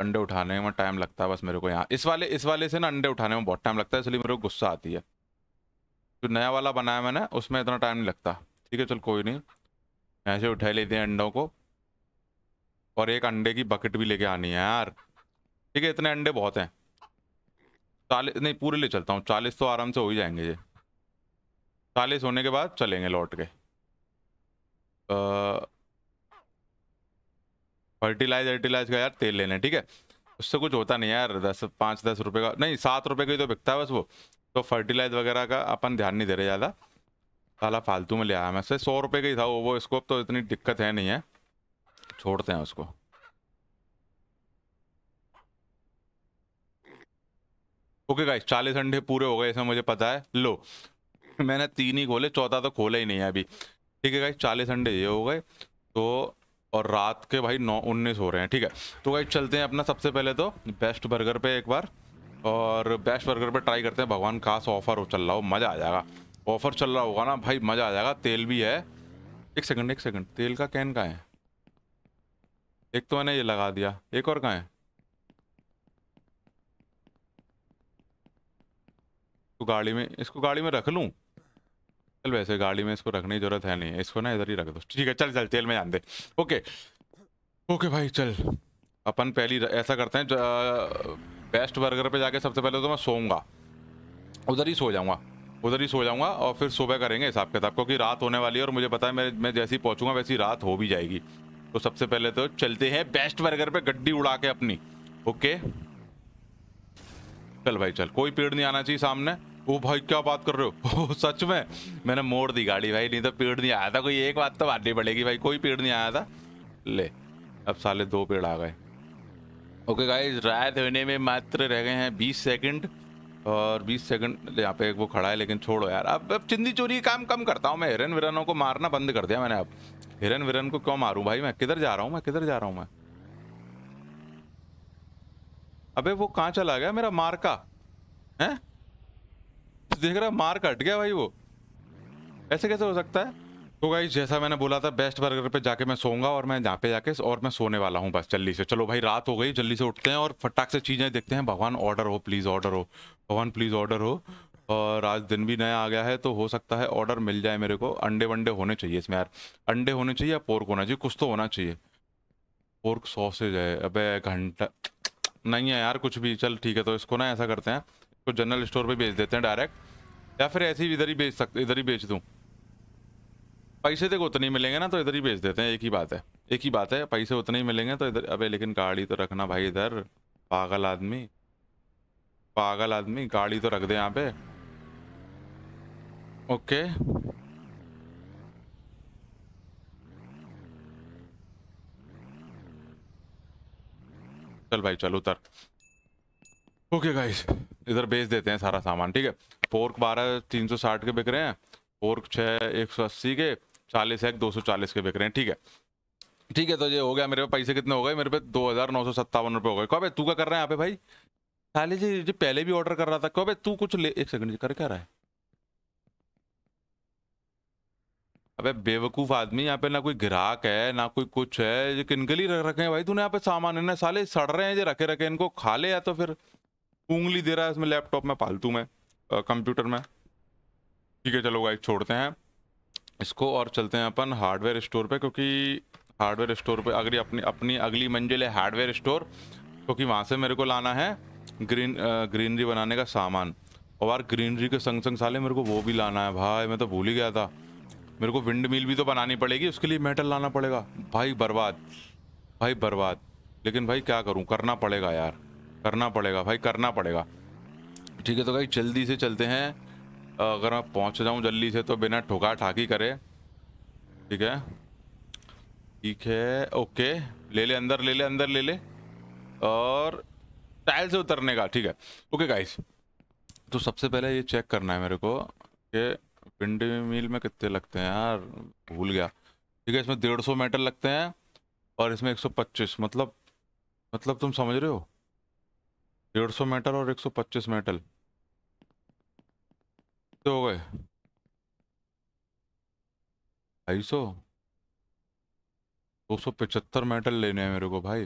अंडे उठाने में टाइम लगता है बस मेरे को यहाँ इस वाले इस वाले से ना अंडे उठाने में बहुत टाइम लगता है इसलिए मेरे को गुस्सा आती है जो नया वाला बनाया मैंने उसमें इतना टाइम नहीं लगता ठीक है चल कोई नहीं ऐसे उठा लेते हैं अंडों को और एक अंडे की बकेट भी लेके आनी है यार ठीक है इतने अंडे बहुत हैं चालीस नहीं पूरे ले चलता हूँ चालीस तो आराम से हो ही जाएंगे ये चालीस होने के बाद चलेंगे लौट के फर्टिलाइज वर्टिलाइज का यार तेल लेना ठीक है उससे कुछ होता नहीं यार दस पाँच दस रुपये का नहीं सात रुपये का ही तो बिकता है बस वो तो फर्टिलाइज वगैरह का अपन ध्यान नहीं दे रहे ज़्यादा साला फालतू में ले आया मैं सौ रुपये का ही था वो वो अब तो इतनी दिक्कत है नहीं है छोड़ते हैं उसको ओके गाइस चालीस अंडे पूरे हो गए ऐसा मुझे पता है लो *laughs* मैंने तीन ही खोले चौथा तो खोला ही नहीं है अभी ठीक है भाई चालीस अंडे ये हो गए तो और रात के भाई नौ उन्नीस हो रहे हैं ठीक है तो भाई चलते हैं अपना सबसे पहले तो बेस्ट बर्गर पे एक बार और बेस्ट बर्गर पे ट्राई करते हैं भगवान खास ऑफर हो चल रहा हो मज़ा आ जाएगा ऑफर चल रहा होगा ना भाई मज़ा आ जाएगा तेल भी है एक सेकंड एक सेकंड तेल का कैन कहाँ है एक तो मैंने ये लगा दिया एक और कहाँ है तो गाड़ी में इसको गाड़ी में रख लूँ चल वैसे गाड़ी में इसको रखने की जरूरत है नहीं इसको ना इधर ही रख दो ठीक है चल चल तेल में जान दे ओके ओके भाई चल अपन पहली ऐसा करते हैं बेस्ट बर्गर पे जाके सबसे पहले तो मैं सोऊंगा उधर ही सो जाऊंगा उधर ही सो जाऊंगा और फिर सुबह करेंगे हिसाब किताब क्योंकि रात होने वाली है और मुझे पता है मैं मैं जैसे ही पहुँचूंगा वैसी रात हो भी जाएगी तो सबसे पहले तो चलते हैं बेस्ट बर्गर पर गड्डी उड़ा के अपनी ओके चल भाई चल कोई पेड़ नहीं आना चाहिए सामने ओ भाई क्या बात कर रहे हो *laughs* सच में मैंने मोड़ दी गाड़ी भाई नहीं तो पेड़ नहीं आया था कोई एक बात तो मारनी पड़ेगी भाई कोई पेड़ नहीं आया था ले अब साले दो पेड़ आ गए ओके गाइस रात होने में मात्र रह गए हैं बीस सेकंड और 20 सेकंड यहाँ पे एक वो खड़ा है लेकिन छोड़ो यार अब अब चिंदी चोरी काम कम करता हूँ मैं हिरन विरनों को मारना बंद कर दिया मैंने अब हिरन विरन को क्यों मारूं भाई मैं किधर जा रहा हूँ मैं किधर जा रहा हूँ मैं अबे वो कहाँ चला गया मेरा मार्का है देख रहा मार कट गया भाई वो ऐसे कैसे हो सकता है तो भाई जैसा मैंने बोला था बेस्ट बर्गर पे जाके मैं सोऊंगा और मैं यहाँ पे जाके और मैं सोने वाला हूँ बस जल्दी से चलो भाई रात हो गई जल्दी से उठते हैं और फटाक से चीज़ें देखते हैं भगवान ऑर्डर हो प्लीज़ ऑर्डर हो भगवान प्लीज़ ऑर्डर हो और आज दिन भी नया आ गया है तो हो सकता है ऑर्डर मिल जाए मेरे को अंडे वंडे होने चाहिए इसमें यार अंडे होने चाहिए या पोर्क होना चाहिए कुछ तो होना चाहिए पोर्क सॉसेज है अब घंटा नहीं है यार कुछ भी चल ठीक है तो इसको ना ऐसा करते हैं इसको जनरल स्टोर पे बेच देते हैं डायरेक्ट या फिर ऐसे ही इधर ही बेच सकते इधर ही बेच दूँ पैसे देखो उतने ही मिलेंगे ना तो इधर ही बेच देते हैं एक ही बात है एक ही बात है पैसे उतने ही मिलेंगे तो इधर अबे लेकिन गाड़ी तो रखना भाई इधर पागल आदमी पागल आदमी गाड़ी तो रख दे यहाँ पे ओके चल भाई चल उतर ओके गाइस इधर बेच देते हैं सारा सामान ठीक है पोर्क बारह तीन सौ साठ के बिक रहे हैं पोर्क छः एक सौ अस्सी के चालीस एक दो सौ चालीस के बिक रहे हैं ठीक है ठीक है तो ये हो गया मेरे पे पैसे कितने हो गए मेरे पे दो हज़ार नौ सौ सत्तावन रुपये हो गए कब तू क्या कर रहे हैं यहाँ पे भाई साले जी जी पहले भी ऑर्डर कर रहा था भाई तू कुछ ले एक सेकंड जी कर क्या रहा है अबे बेवकूफ़ आदमी यहाँ पे ना कोई ग्राहक है ना कोई कुछ है ये किनके लिए रख रखे हैं भाई तूने यहाँ पे सामान है ना साले सड़ रहे हैं ये रखे रखे इनको खा ले या तो फिर उंगली दे रहा है इसमें लैपटॉप में फालतू में कंप्यूटर में ठीक है चलो गाइस छोड़ते हैं इसको और चलते हैं अपन हार्डवेयर स्टोर पे क्योंकि हार्डवेयर स्टोर पे अगर अपनी अपनी अगली मंजिल है हार्डवेयर स्टोर क्योंकि वहाँ से मेरे को लाना है ग्रीन ग्रीनरी बनाने का सामान और ग्रीनरी के संग संग साले मेरे को वो भी लाना है भाई मैं तो भूल ही गया था मेरे को विंड मिल भी तो बनानी पड़ेगी उसके लिए मेटल लाना पड़ेगा भाई बर्बाद भाई बर्बाद लेकिन भाई क्या करूँ करना पड़ेगा यार करना पड़ेगा भाई करना पड़ेगा ठीक है तो भाई जल्दी से चलते हैं अगर मैं पहुंच जाऊं जल्दी से तो बिना ठोका ठाकी करे ठीक है ठीक है ओके ले ले अंदर ले ले अंदर ले ले और टाइल से उतरने का ठीक है ओके गाइस तो सबसे पहले ये चेक करना है मेरे को कि पिंड मील में कितने लगते हैं यार भूल गया ठीक है इसमें डेढ़ सौ मेटल लगते हैं और इसमें एक सौ पच्चीस मतलब मतलब तुम समझ रहे हो डेढ़ सौ मेटल और एक सौ पच्चीस मेटल हो गए ढाई सौ दो सौ पचहत्तर मेटल लेने हैं मेरे को भाई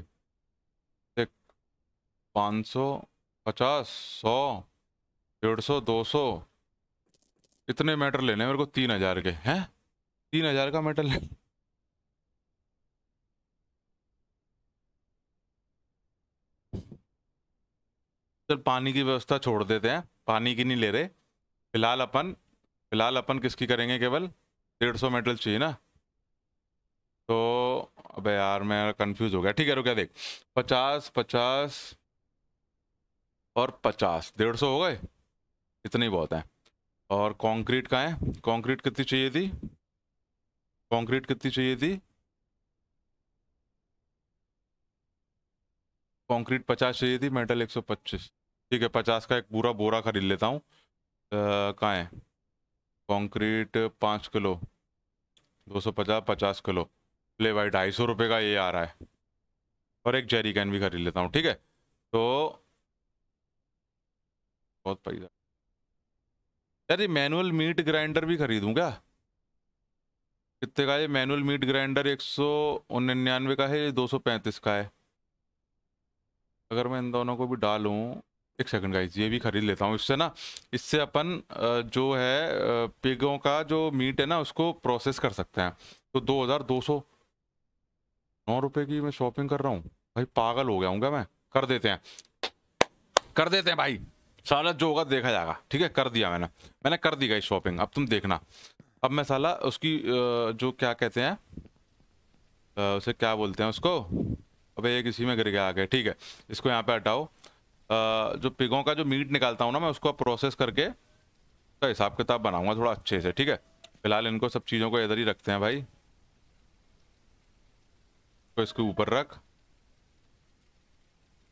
देख पाँच सौ पचास सौ डेढ़ सौ दो सौ इतने मेटल लेने हैं मेरे को तीन हजार के हैं तीन हजार का मेटल लेना सर पानी की व्यवस्था छोड़ देते हैं पानी की नहीं ले रहे फिलहाल अपन फिलहाल अपन किसकी करेंगे केवल डेढ़ सौ मेटल चाहिए ना तो अबे यार मैं कंफ्यूज हो गया ठीक है रुक देख पचास पचास और पचास डेढ़ सौ हो गए इतने ही बहुत हैं और कंक्रीट का है कंक्रीट कितनी चाहिए थी कंक्रीट कितनी चाहिए थी कंक्रीट पचास चाहिए थी मेटल एक सौ पच्चीस ठीक है पचास का एक पूरा बोरा खरीद लेता हूँ कहाँ है कंक्रीट पाँच किलो दो सौ पचास पचास किलो ले भाई ढाई सौ रुपये का ये आ रहा है और एक जेरी कैन भी खरीद लेता हूँ ठीक है तो बहुत पैसा यार ये मैनुअल मीट ग्राइंडर भी खरीदूँ क्या कितने का ये मैनुअल मीट ग्राइंडर एक सौ निन्यानवे का है ये दो सौ पैंतीस का है अगर मैं इन दोनों को भी डालू एक सेकंड गाइस ये भी खरीद लेता हूँ इससे ना इससे अपन जो है पिगों का जो मीट है ना उसको प्रोसेस कर सकते हैं तो दो हज़ार दो सौ नौ रुपये की मैं शॉपिंग कर रहा हूँ भाई पागल हो गया हूँ मैं कर देते हैं कर देते हैं भाई साला जो होगा देखा जाएगा ठीक है कर दिया मैंने मैंने कर दी गई शॉपिंग अब तुम देखना अब मैं साला उसकी जो क्या कहते हैं उसे क्या बोलते हैं उसको अबे एक इसी में गिर गया आगे ठीक है इसको यहाँ पे हटाओ जो पिगों का जो मीट निकालता हूँ ना मैं उसको प्रोसेस करके तो हिसाब किताब बनाऊंगा थोड़ा अच्छे से ठीक है फिलहाल इनको सब चीज़ों को इधर ही रखते हैं भाई तो इसके ऊपर रख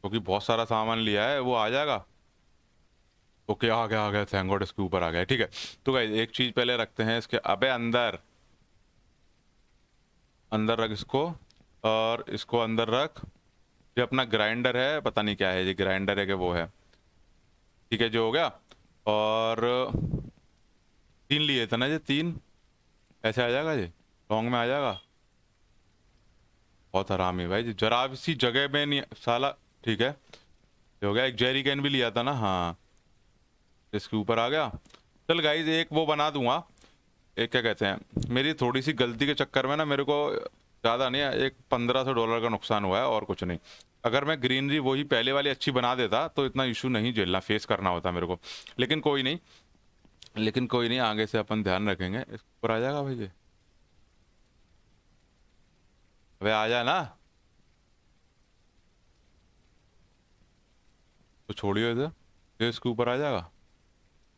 क्योंकि तो बहुत सारा सामान लिया है वो आ जाएगा ओके आ गया आ गया थैंक गॉड इसके ऊपर आ गया ठीक है तो भाई एक चीज़ पहले रखते हैं इसके अबे अंदर अंदर रख इसको और इसको अंदर रख ये अपना ग्राइंडर है पता नहीं क्या है ये ग्राइंडर है कि वो है ठीक है जो हो गया और तीन लिए थे ना ये तीन ऐसे आ जाएगा जी लॉन्ग में आ जाएगा बहुत आराम है भाई जरा इसी जगह में नहीं साला ठीक है हो गया एक जेरी कैन भी लिया था ना हाँ इसके ऊपर आ गया चल गाइज एक वो बना दूंगा एक क्या कहते हैं मेरी थोड़ी सी गलती के चक्कर में ना मेरे को ज़्यादा नहीं एक पंद्रह सौ डॉलर का नुकसान हुआ है और कुछ नहीं अगर मैं ग्रीनरी वही पहले वाली अच्छी बना देता तो इतना इशू नहीं झेलना फेस करना होता मेरे को लेकिन कोई नहीं लेकिन कोई नहीं आगे से अपन ध्यान रखेंगे ऊपर आ जाएगा भाई अबे आ जाए ना तो छोड़ियो इधर ये इसके ऊपर आ जाएगा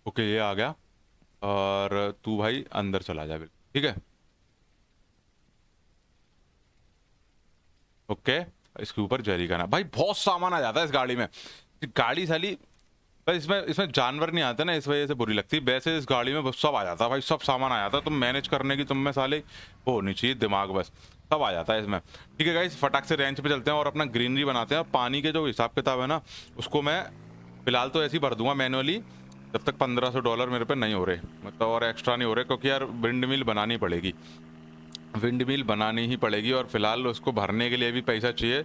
ओके ये आ गया और तू भाई अंदर चला जा बिल्कुल ठीक है ओके इसके ऊपर जहरी करना भाई बहुत सामान आ जाता है इस गाड़ी में गाड़ी साली भाई इसमें इसमें जानवर नहीं आते ना इस वजह से बुरी लगती वैसे इस गाड़ी में सब आ जाता भाई सब सामान आ जाता तुम मैनेज करने की तुम में साले वो होनी चाहिए दिमाग बस सब आ जाता है इसमें ठीक है भाई फटाक से रेंच पे चलते हैं और अपना ग्रीनरी बनाते हैं और पानी के जो हिसाब किताब है ना उसको मैं फिलहाल तो ऐसे ही भर दूंगा मैनुअली जब तक पंद्रह सौ डॉलर मेरे पे नहीं हो रहे मतलब और एक्स्ट्रा नहीं हो रहे क्योंकि यार विंड मिल बनानी पड़ेगी विंड मिल बनानी ही पड़ेगी और फिलहाल उसको भरने के लिए भी पैसा चाहिए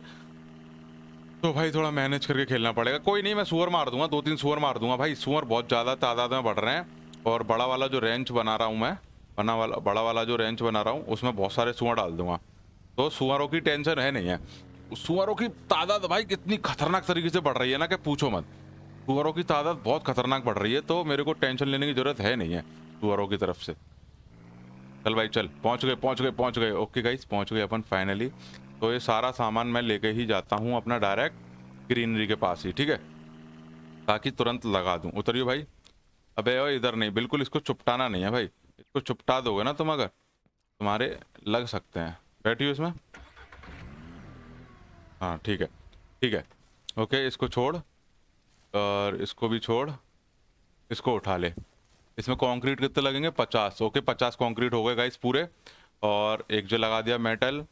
तो भाई थोड़ा मैनेज करके खेलना पड़ेगा कोई नहीं मैं सुअर मार दूंगा दो तीन सुअर मार दूंगा भाई सुअर बहुत ज़्यादा तादाद में बढ़ रहे हैं और बड़ा वाला जो रेंच बना रहा हूँ मैं बना वाला बड़ा वाला जो रेंच बना रहा हूँ उसमें बहुत सारे सुअर डाल दूंगा तो सुअरों की टेंशन है नहीं है सुअरों की तादाद भाई कितनी खतरनाक तरीके से बढ़ रही है ना कि पूछो मत सुअरों की तादाद बहुत खतरनाक बढ़ रही है तो मेरे को टेंशन लेने की ज़रूरत है नहीं है सुअरों की तरफ से चल भाई चल पहुंच गए पहुंच गए पहुंच गए ओके गाइस पहुंच गए अपन फाइनली तो ये सारा सामान मैं लेके ही जाता हूँ अपना डायरेक्ट ग्रीनरी के पास ही ठीक है ताकि तुरंत लगा दूँ उतरियो भाई अबे और इधर नहीं बिल्कुल इसको चुपटाना नहीं है भाई इसको चुपटा दोगे ना तुम अगर तुम्हारे लग सकते हैं बैठियो इसमें हाँ ठीक है ठीक है ओके इसको छोड़ और इसको भी छोड़ इसको उठा ले इसमें कंक्रीट कितने लगेंगे पचास ओके पचास कंक्रीट हो गए गाइस पूरे और एक जो लगा दिया मेटल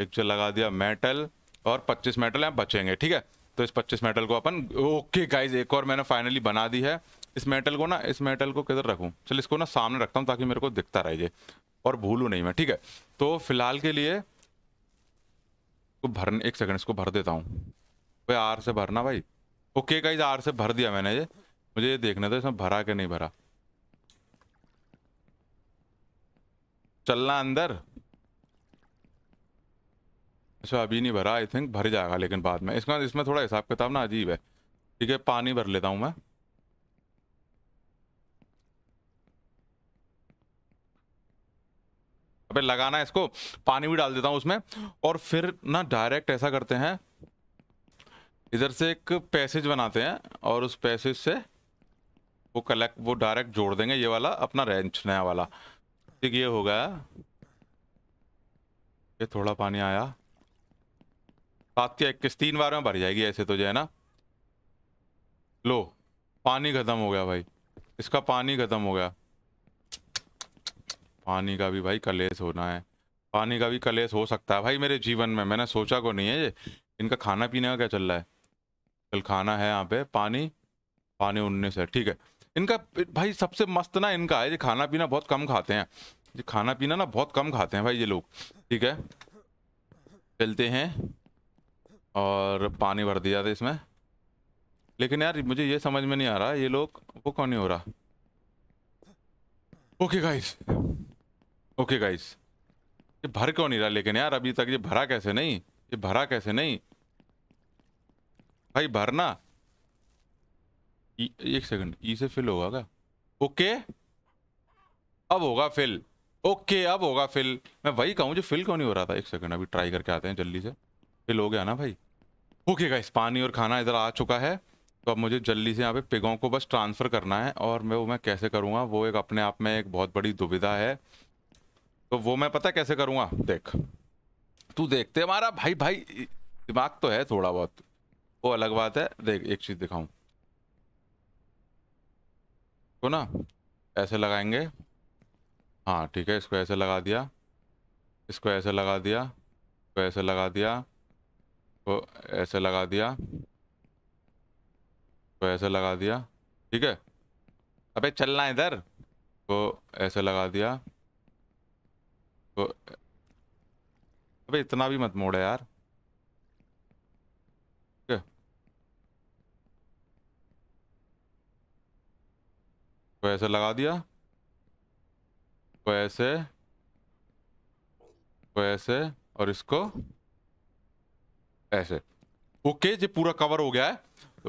एक जो लगा दिया मेटल और पच्चीस मेटल यहाँ बचेंगे ठीक है तो इस पच्चीस मेटल को अपन ओके गाइज एक और मैंने फाइनली बना दी है इस मेटल को ना इस मेटल को किधर रखूँ चल इसको ना सामने रखता हूँ ताकि मेरे को दिखता रहे और भूलूँ नहीं मैं ठीक है तो फिलहाल के लिए इसको भरने एक सेकंड इसको भर देता हूँ भाई आर से भरना भाई ओके गाइज आर से भर दिया मैंने ये मुझे ये देखना था इसमें भरा के नहीं भरा चलना अंदर अच्छा अभी नहीं भरा आई थिंक भर जाएगा लेकिन बाद में इसका इसमें थोड़ा हिसाब किताब ना अजीब है ठीक है पानी भर लेता हूँ मैं अबे लगाना इसको पानी भी डाल देता हूँ उसमें और फिर ना डायरेक्ट ऐसा करते हैं इधर से एक पैसेज बनाते हैं और उस पैसेज से वो कलेक्ट वो डायरेक्ट जोड़ देंगे ये वाला अपना रेंच नया वाला ये गया ये थोड़ा पानी आया सात या इक्कीस तीन बार में भर जाएगी ऐसे तो जो है ना लो पानी ख़त्म हो गया भाई इसका पानी ख़त्म हो गया पानी का भी भाई कलेस होना है पानी का भी कलेस हो सकता है भाई मेरे जीवन में मैंने सोचा को नहीं है ये इनका खाना पीने का क्या चल रहा है कल खाना है यहाँ पे पानी पानी उन्नीस है ठीक है इनका भाई सबसे मस्त ना इनका है ये खाना पीना बहुत कम खाते हैं ये खाना पीना ना बहुत कम खाते हैं भाई ये लोग ठीक है चलते हैं और पानी भर दिया था इसमें लेकिन यार मुझे ये समझ में नहीं आ रहा ये लोग वो कौन नहीं हो रहा ओके गाइस ओके गाइस ये भर क्यों नहीं रहा लेकिन यार अभी तक ये भरा कैसे नहीं ये भरा कैसे नहीं भाई भरना एक सेकंड ई e से फिल होगा क्या ओके अब होगा फिल ओके अब होगा फिल मैं वही कहूँ जो फिल क्यों नहीं हो रहा था एक सेकंड अभी ट्राई करके आते हैं जल्दी से फिल हो गया ना भाई ओके का पानी और खाना इधर आ चुका है तो अब मुझे जल्दी से यहाँ पे पिगों को बस ट्रांसफ़र करना है और मैं वो मैं कैसे करूँगा वो एक अपने आप में एक बहुत बड़ी दुविधा है तो वो मैं पता कैसे करूँगा देख तू देखते हमारा भाई भाई दिमाग तो है थोड़ा बहुत वो अलग बात है देख एक चीज़ दिखाऊँ इसको ना ऐसे लगाएंगे हाँ ठीक है इसको ऐसे लगा दिया इसको ऐसे लगा दिया इसको ऐसे लगा दिया इसको ऐसे लगा दिया इसको ऐसे लगा दिया ठीक है अबे चलना है इधर को ऐसे लगा दिया को अबे इतना भी मत मोड़े यार को ऐसे लगा दिया को ऐसे को ऐसे और इसको ऐसे ओके ये पूरा कवर हो गया है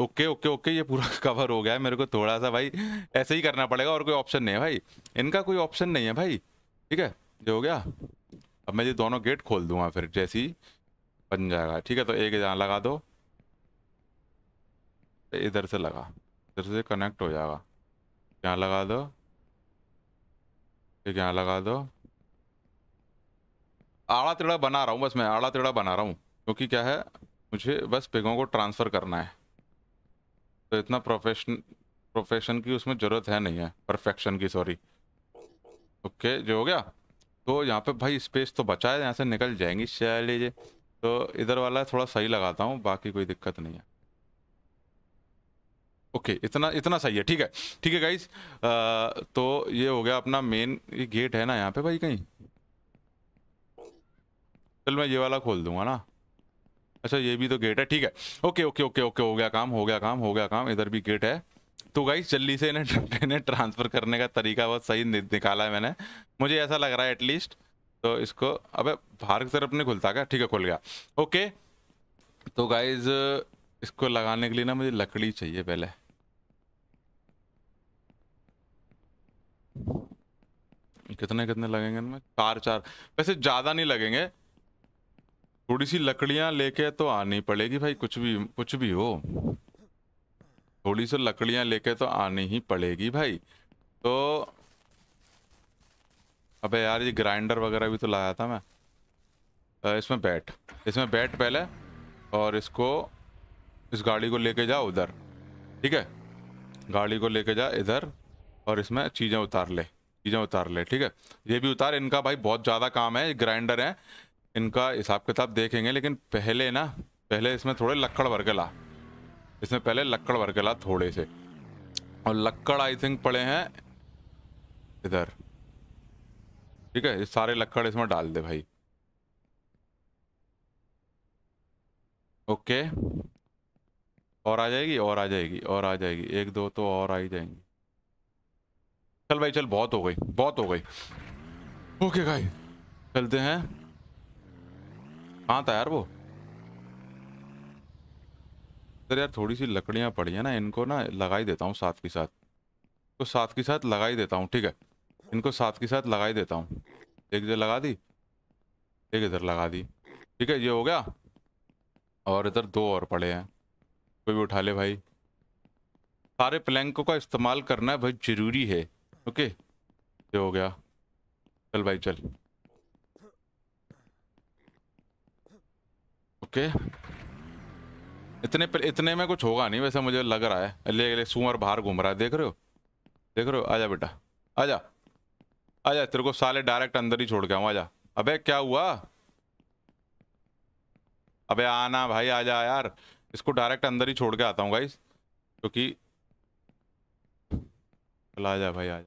ओके ओके ओके ये पूरा कवर *laughs* हो गया है मेरे को थोड़ा सा भाई ऐसे ही करना पड़ेगा और कोई ऑप्शन नहीं है भाई इनका कोई ऑप्शन नहीं है भाई ठीक है ये हो गया अब मैं ये दोनों गेट खोल दूंगा फिर जैसी बन जाएगा ठीक है तो एक यहाँ लगा दो इधर से लगा इधर से कनेक्ट हो जाएगा यहाँ लगा दो ठीक यहाँ लगा दो आड़ा तिड़ा बना रहा हूँ बस मैं आड़ा तिड़ा बना रहा हूँ क्योंकि क्या है मुझे बस पिगों को ट्रांसफ़र करना है तो इतना प्रोफेशन प्रोफेशन की उसमें ज़रूरत है नहीं है परफेक्शन की सॉरी ओके जो हो गया तो यहाँ पे भाई स्पेस तो बचा है यहाँ से निकल जाएंगी शायद लीजिए तो इधर वाला थोड़ा सही लगाता हूँ बाकी कोई दिक्कत नहीं है ओके इतना इतना सही है ठीक है ठीक है गाइज तो ये हो गया अपना मेन गेट है ना यहाँ पे भाई कहीं चल मैं ये वाला खोल दूंगा ना अच्छा ये भी तो गेट है ठीक है ओके ओके ओके ओके हो गया काम हो गया काम हो गया काम इधर भी गेट है तो गाइज जल्दी से इन्हें ट्रांसफ़र *laughs* करने का तरीका बहुत सही निकाला है मैंने मुझे ऐसा लग रहा है एटलीस्ट तो इसको अब बाहर की तरफ नहीं खुलता क्या ठीक है खुल गया ओके तो गाइज इसको लगाने के लिए ना मुझे लकड़ी चाहिए पहले कितने कितने लगेंगे इनमें चार चार वैसे ज़्यादा नहीं लगेंगे थोड़ी सी लकड़ियाँ लेके तो आनी पड़ेगी भाई कुछ भी कुछ भी हो थोड़ी सी लकड़ियाँ लेके तो आनी ही पड़ेगी भाई तो अबे यार ये ग्राइंडर वगैरह भी तो लाया था मैं इसमें बैठ इसमें बैठ पहले और इसको इस गाड़ी को लेके जा उधर ठीक है गाड़ी को लेके जा इधर और इसमें चीज़ें उतार ले चीज़ें उतार ले ठीक है ये भी उतार इनका भाई बहुत ज़्यादा काम है ग्राइंडर है इनका हिसाब किताब देखेंगे लेकिन पहले ना पहले इसमें थोड़े लक्कड़ भर के ला इसमें पहले लक्कड़ भर के ला थोड़े से और लक्कड़ आई थिंक पड़े हैं इधर ठीक है इस सारे लक्कड़ इसमें डाल दे भाई ओके और आ जाएगी और आ जाएगी और आ जाएगी एक दो तो और आ ही जाएंगी चल भाई चल बहुत हो गई बहुत हो गई ओके भाई चलते हैं कहाँ था यार वो सर यार थोड़ी सी लकड़ियाँ पड़ी हैं ना इनको ना लगा ही देता हूँ साथ के साथ तो साथ के साथ लगा ही देता हूँ ठीक है इनको साथ के साथ लगा ही देता हूँ एक इधर लगा दी एक इधर लगा दी ठीक है ये हो गया और इधर दो और पड़े हैं कोई भी उठा ले भाई सारे प्लैंकों का इस्तेमाल करना भाई ज़रूरी है ओके ये हो गया चल भाई चल ओके इतने पर, इतने में कुछ होगा नहीं वैसे मुझे लग रहा है ले ले सुअर बाहर घूम रहा है देख रहे हो देख रहे हो आजा बेटा आजा आजा तेरे को साले डायरेक्ट अंदर ही छोड़ के आऊँ आजा अबे क्या हुआ अबे आना भाई आजा यार इसको डायरेक्ट अंदर ही छोड़ के आता हूँ भाई क्योंकि तो चला आजा भाई आजा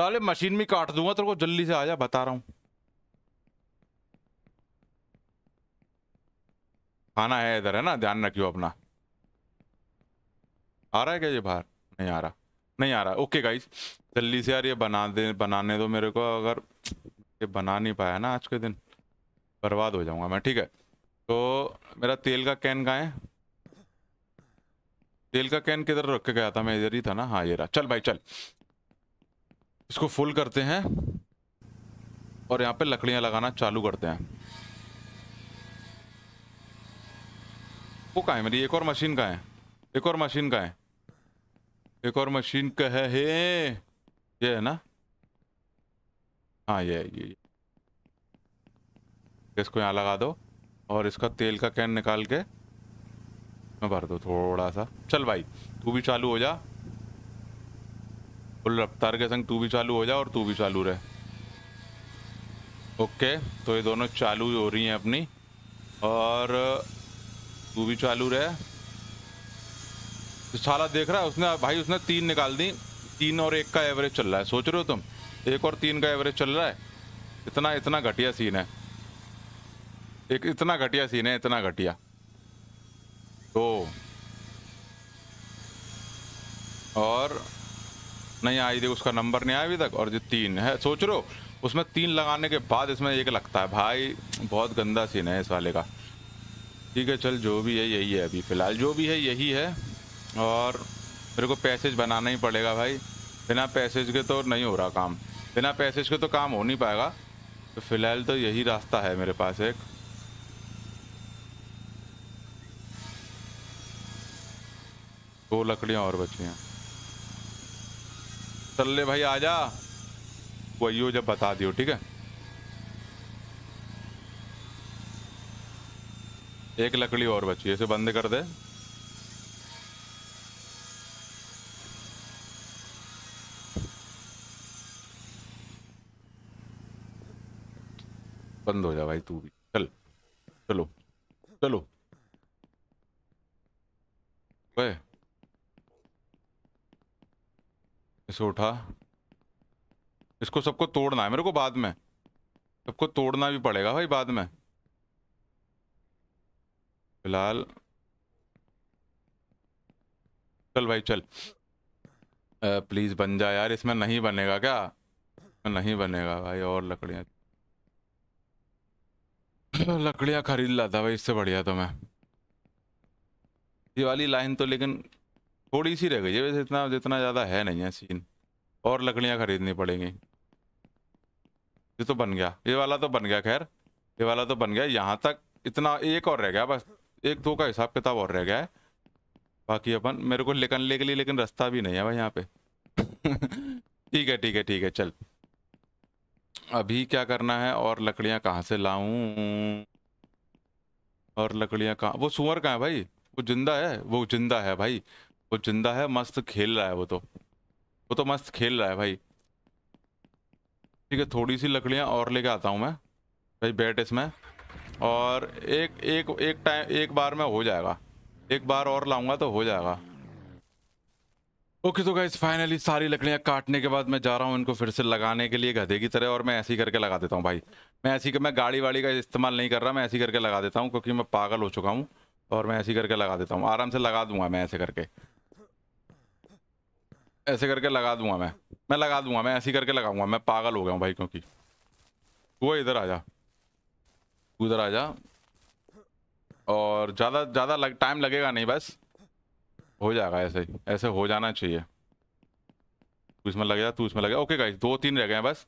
साले मशीन में काट दूंगा तेरे को जल्दी से आजा बता रहा हूँ खाना है इधर है ना ध्यान रखियो अपना आ रहा है क्या ये बाहर नहीं आ रहा नहीं आ रहा ओके गाइस जल्दी से यार ये बना दे बनाने दो मेरे को अगर ये बना नहीं पाया ना आज के दिन बर्बाद हो जाऊंगा मैं ठीक है तो मेरा तेल का कैन कहाँ है तेल का कैन किधर रख के गया था मैं इधर ही था ना हाँ ये रहा चल भाई चल इसको फुल करते हैं और यहाँ पे लकड़ियाँ लगाना चालू करते हैं वो कहाँ है मेरी एक और मशीन कहाँ है एक और मशीन कहाँ है एक और मशीन कह है ये है ना हाँ ये ये इसको यहाँ लगा दो और इसका तेल का कैन निकाल के मैं भर दो थोड़ा सा चल भाई तू भी चालू हो जा फुल रफ्तार के संग तू भी चालू हो जा और तू भी चालू रहे ओके तो ये दोनों चालू हो रही हैं अपनी और तू भी चालू रहे साला देख रहा है उसने भाई उसने तीन निकाल दी तीन और एक का एवरेज चल रहा है सोच रहे हो तुम एक और तीन का एवरेज चल रहा है इतना इतना घटिया सीन है एक इतना घटिया सीन है इतना घटिया तो और नहीं आई देखो उसका नंबर नहीं आया अभी तक और जो तीन है सोच रो उसमें तीन लगाने के बाद इसमें एक लगता है भाई बहुत गंदा सीन है इस वाले का ठीक है चल जो भी है यही है अभी फ़िलहाल जो भी है यही है और मेरे को पैसेज बनाना ही पड़ेगा भाई बिना पैसेज के तो नहीं हो रहा काम बिना पैसेज के तो काम हो नहीं पाएगा तो फ़िलहाल तो यही रास्ता है मेरे पास एक दो लकड़ियाँ और बची हैं ले भाई आजा वही हो जब बता दियो ठीक है एक लकड़ी और बची इसे बंद कर दे बंद हो जा भाई तू भी चल चलो चलो वे इसे उठा इसको सबको तोड़ना है मेरे को बाद में सबको तोड़ना भी पड़ेगा भाई बाद में फिलहाल चल भाई चल प्लीज़ बन जा यार इसमें नहीं बनेगा क्या नहीं बनेगा भाई और लकड़ियाँ *coughs* लकड़ियाँ खरीद लाता भाई इससे बढ़िया तो मैं ये वाली लाइन तो लेकिन थोड़ी सी रह गई है वैसे इतना जितना ज़्यादा है नहीं है सीन और लकड़ियाँ खरीदनी पड़ेंगी ये तो बन गया ये वाला तो बन गया खैर ये वाला तो बन गया यहाँ तक इतना एक और रह गया बस एक दो का हिसाब किताब और रह गया है बाकी अपन मेरे को ले के लिए लेकिन रास्ता भी नहीं है भाई यहाँ पे *laughs* ठीक है ठीक है ठीक है चल अभी क्या करना है और लकड़ियाँ कहाँ से लाऊं और लकड़ियाँ कहाँ वो सुअर कहाँ है भाई वो जिंदा है वो जिंदा है भाई वो जिंदा है मस्त खेल रहा है वो तो वो तो मस्त खेल रहा है भाई ठीक है थोड़ी सी लकड़ियाँ और लेके आता हूँ मैं भाई बैट इसमें और एक एक एक टाइम एक बार में हो जाएगा एक बार और लाऊंगा तो हो जाएगा ओके तो गाइज फाइनली सारी लकड़ियाँ काटने के बाद मैं जा रहा हूँ इनको फिर से लगाने के लिए गधे की तरह और मैं ऐसी करके लगा देता हूँ भाई मैं ऐसी मैं गाड़ी वाड़ी का इस्तेमाल नहीं कर रहा मैं ऐसी करके लगा देता हूँ क्योंकि मैं पागल हो चुका हूँ और मैं ऐसी करके लगा देता हूँ आराम से लगा दूंगा मैं ऐसे करके ऐसे करके लगा दूंगा मैं मैं लगा दूंगा मैं ऐसी करके लगाऊंगा मैं पागल हो गया हूँ भाई क्योंकि वो इधर आ जा उधर आ जा और ज़्यादा ज़्यादा लग, टाइम लगेगा नहीं बस हो जाएगा ऐसे ही ऐसे हो जाना चाहिए तू इसमें लग जा तू इसमें लगेगा ओके गाइस दो तीन रह गए हैं बस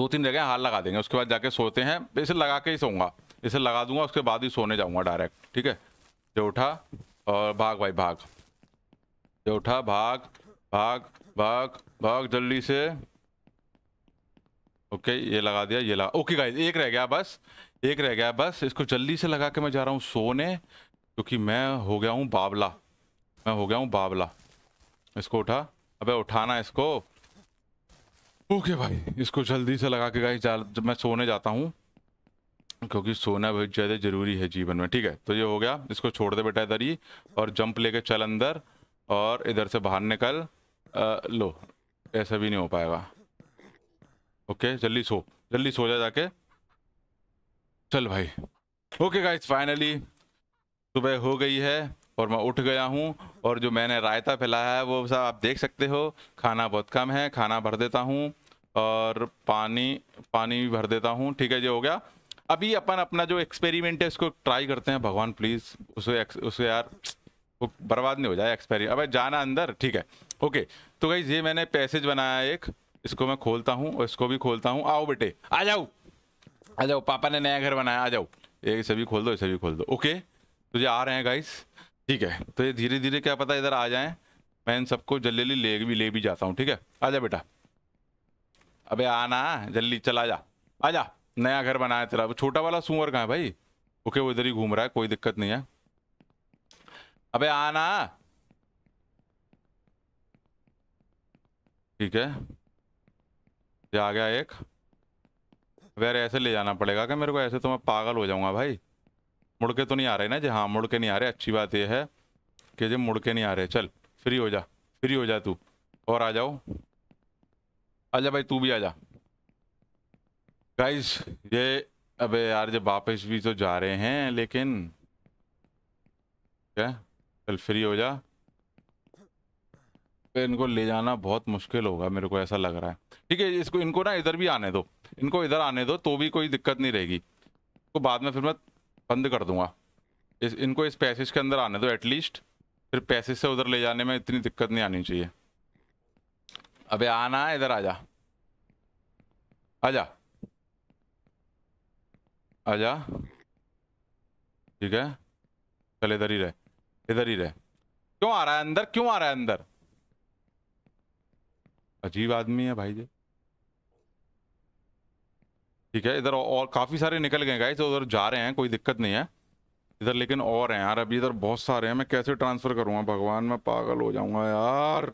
दो तीन रह गए हाल लगा देंगे उसके बाद जाके सोते हैं इसे लगा के ही सोऊंगा इसे लगा दूंगा उसके बाद ही सोने जाऊंगा डायरेक्ट ठीक है जो उठा और भाग भाई भाग जो उठा भाग भाग भाग भाग जल्दी से ओके ये लगा दिया ये लगा ओके गाइस एक रह गया बस एक रह गया बस इसको जल्दी से लगा के मैं जा रहा हूँ सोने क्योंकि मैं हो गया हूँ बाबला मैं हो गया हूँ बाबला इसको उठा अबे उठाना इसको ओके भाई इसको जल्दी से लगा के गाइस जा मैं सोने जाता हूँ क्योंकि सोना बहुत ज़्यादा ज़रूरी है जीवन में ठीक है तो ये हो गया इसको छोड़ दे बेटा इधर ही और जंप लेके चल अंदर और इधर से बाहर निकल आ, लो ऐसा भी नहीं हो पाएगा ओके जल्दी सो जल्दी सो जा जाके चल भाई ओके गाइस फाइनली सुबह हो गई है और मैं उठ गया हूँ और जो मैंने रायता फैलाया है वो सब आप देख सकते हो खाना बहुत कम है खाना भर देता हूँ और पानी पानी भी भर देता हूँ ठीक है जो हो गया अभी अपन अपना जो एक्सपेरिमेंट है उसको ट्राई करते हैं भगवान प्लीज़ उसे उसे यार वो बर्बाद नहीं हो जाए एक्सपेरिमेंट अब जाना अंदर ठीक है ओके तो गाइज ये मैंने पैसेज बनाया एक इसको मैं खोलता हूँ और इसको भी खोलता हूँ आओ बेटे आ जाओ आ जाओ पापा ने नया घर बनाया आ जाओ ये सभी खोल दो इसे भी खोल दो ओके तुझे आ रहे हैं गाइस ठीक है तो ये धीरे धीरे क्या पता इधर आ जाए मैं इन सबको जल्दी ले भी ले भी जाता हूँ ठीक है आ जा बेटा अबे आना जल्दी चला जा आ जा नया घर बनाया तेरा वो छोटा वाला सुअर कहाँ है भाई ओके वो इधर ही घूम रहा है कोई दिक्कत नहीं है अबे आना ठीक है ये आ गया एक वेर ऐसे ले जाना पड़ेगा क्या मेरे को ऐसे तो मैं पागल हो जाऊंगा भाई मुड़ के तो नहीं आ रहे ना जी हाँ मुड़ के नहीं आ रहे अच्छी बात यह है कि जी मुड़ के नहीं आ रहे चल फ्री हो जा फ्री हो जा तू और आ जाओ जा भाई तू भी आ जा गाइस ये अबे यार जब वापस भी तो जा रहे हैं लेकिन क्या चल फ्री हो जा पे इनको ले जाना बहुत मुश्किल होगा मेरे को ऐसा लग रहा है ठीक है इसको इनको ना इधर भी आने दो इनको इधर आने दो तो भी कोई दिक्कत नहीं रहेगी तो बाद में फिर मैं बंद कर दूंगा इस इनको इस पैसेज के अंदर आने दो एटलीस्ट फिर पैसेज से उधर ले जाने में इतनी दिक्कत नहीं आनी चाहिए अबे आना है इधर आजा आजा आजा ठीक है चल इधर ही रहे इधर ही रहे क्यों आ रहा है अंदर क्यों आ रहा है अंदर अजीब आदमी है भाई जी ठीक है इधर और काफ़ी सारे निकल गए गाइस उधर जा रहे हैं कोई दिक्कत नहीं है इधर लेकिन और हैं यार अभी इधर बहुत सारे हैं मैं कैसे ट्रांसफ़र करूँगा हाँ, भगवान मैं पागल हो जाऊंगा यार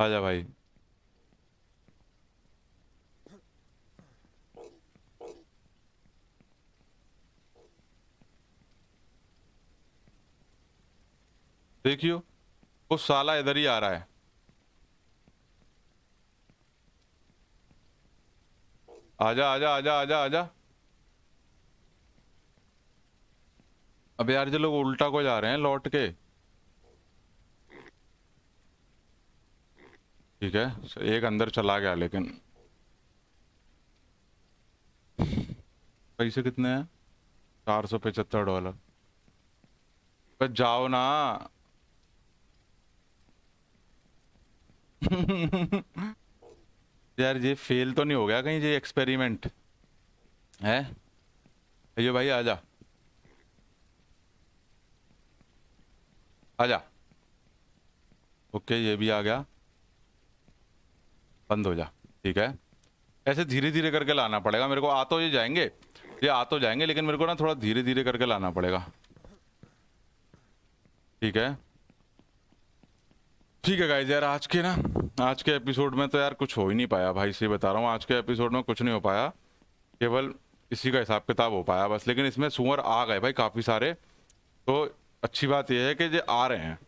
आजा भाई देखियो वो साला इधर ही आ रहा है आजा आजा आजा आजा आजा अब यार जो लोग उल्टा को जा रहे हैं लौट के ठीक है एक अंदर चला गया लेकिन पैसे कितने हैं चार सौ पचहत्तर डॉलर पर जाओ ना *laughs* यार ये फेल तो नहीं हो गया कहीं ये एक्सपेरिमेंट है ये भाई आ आ जा ओके ये भी आ गया बंद हो जा ठीक है ऐसे धीरे धीरे करके लाना पड़ेगा मेरे को आ तो ये जाएंगे ये आ तो जाएंगे लेकिन मेरे को ना थोड़ा धीरे धीरे करके लाना पड़ेगा ठीक है ठीक है गाइज यार आज के ना आज के एपिसोड में तो यार कुछ हो ही नहीं पाया भाई से बता रहा हूँ आज के एपिसोड में कुछ नहीं हो पाया केवल इसी का हिसाब किताब हो पाया बस लेकिन इसमें सुअर आ गए भाई काफ़ी सारे तो अच्छी बात यह है कि ये आ रहे हैं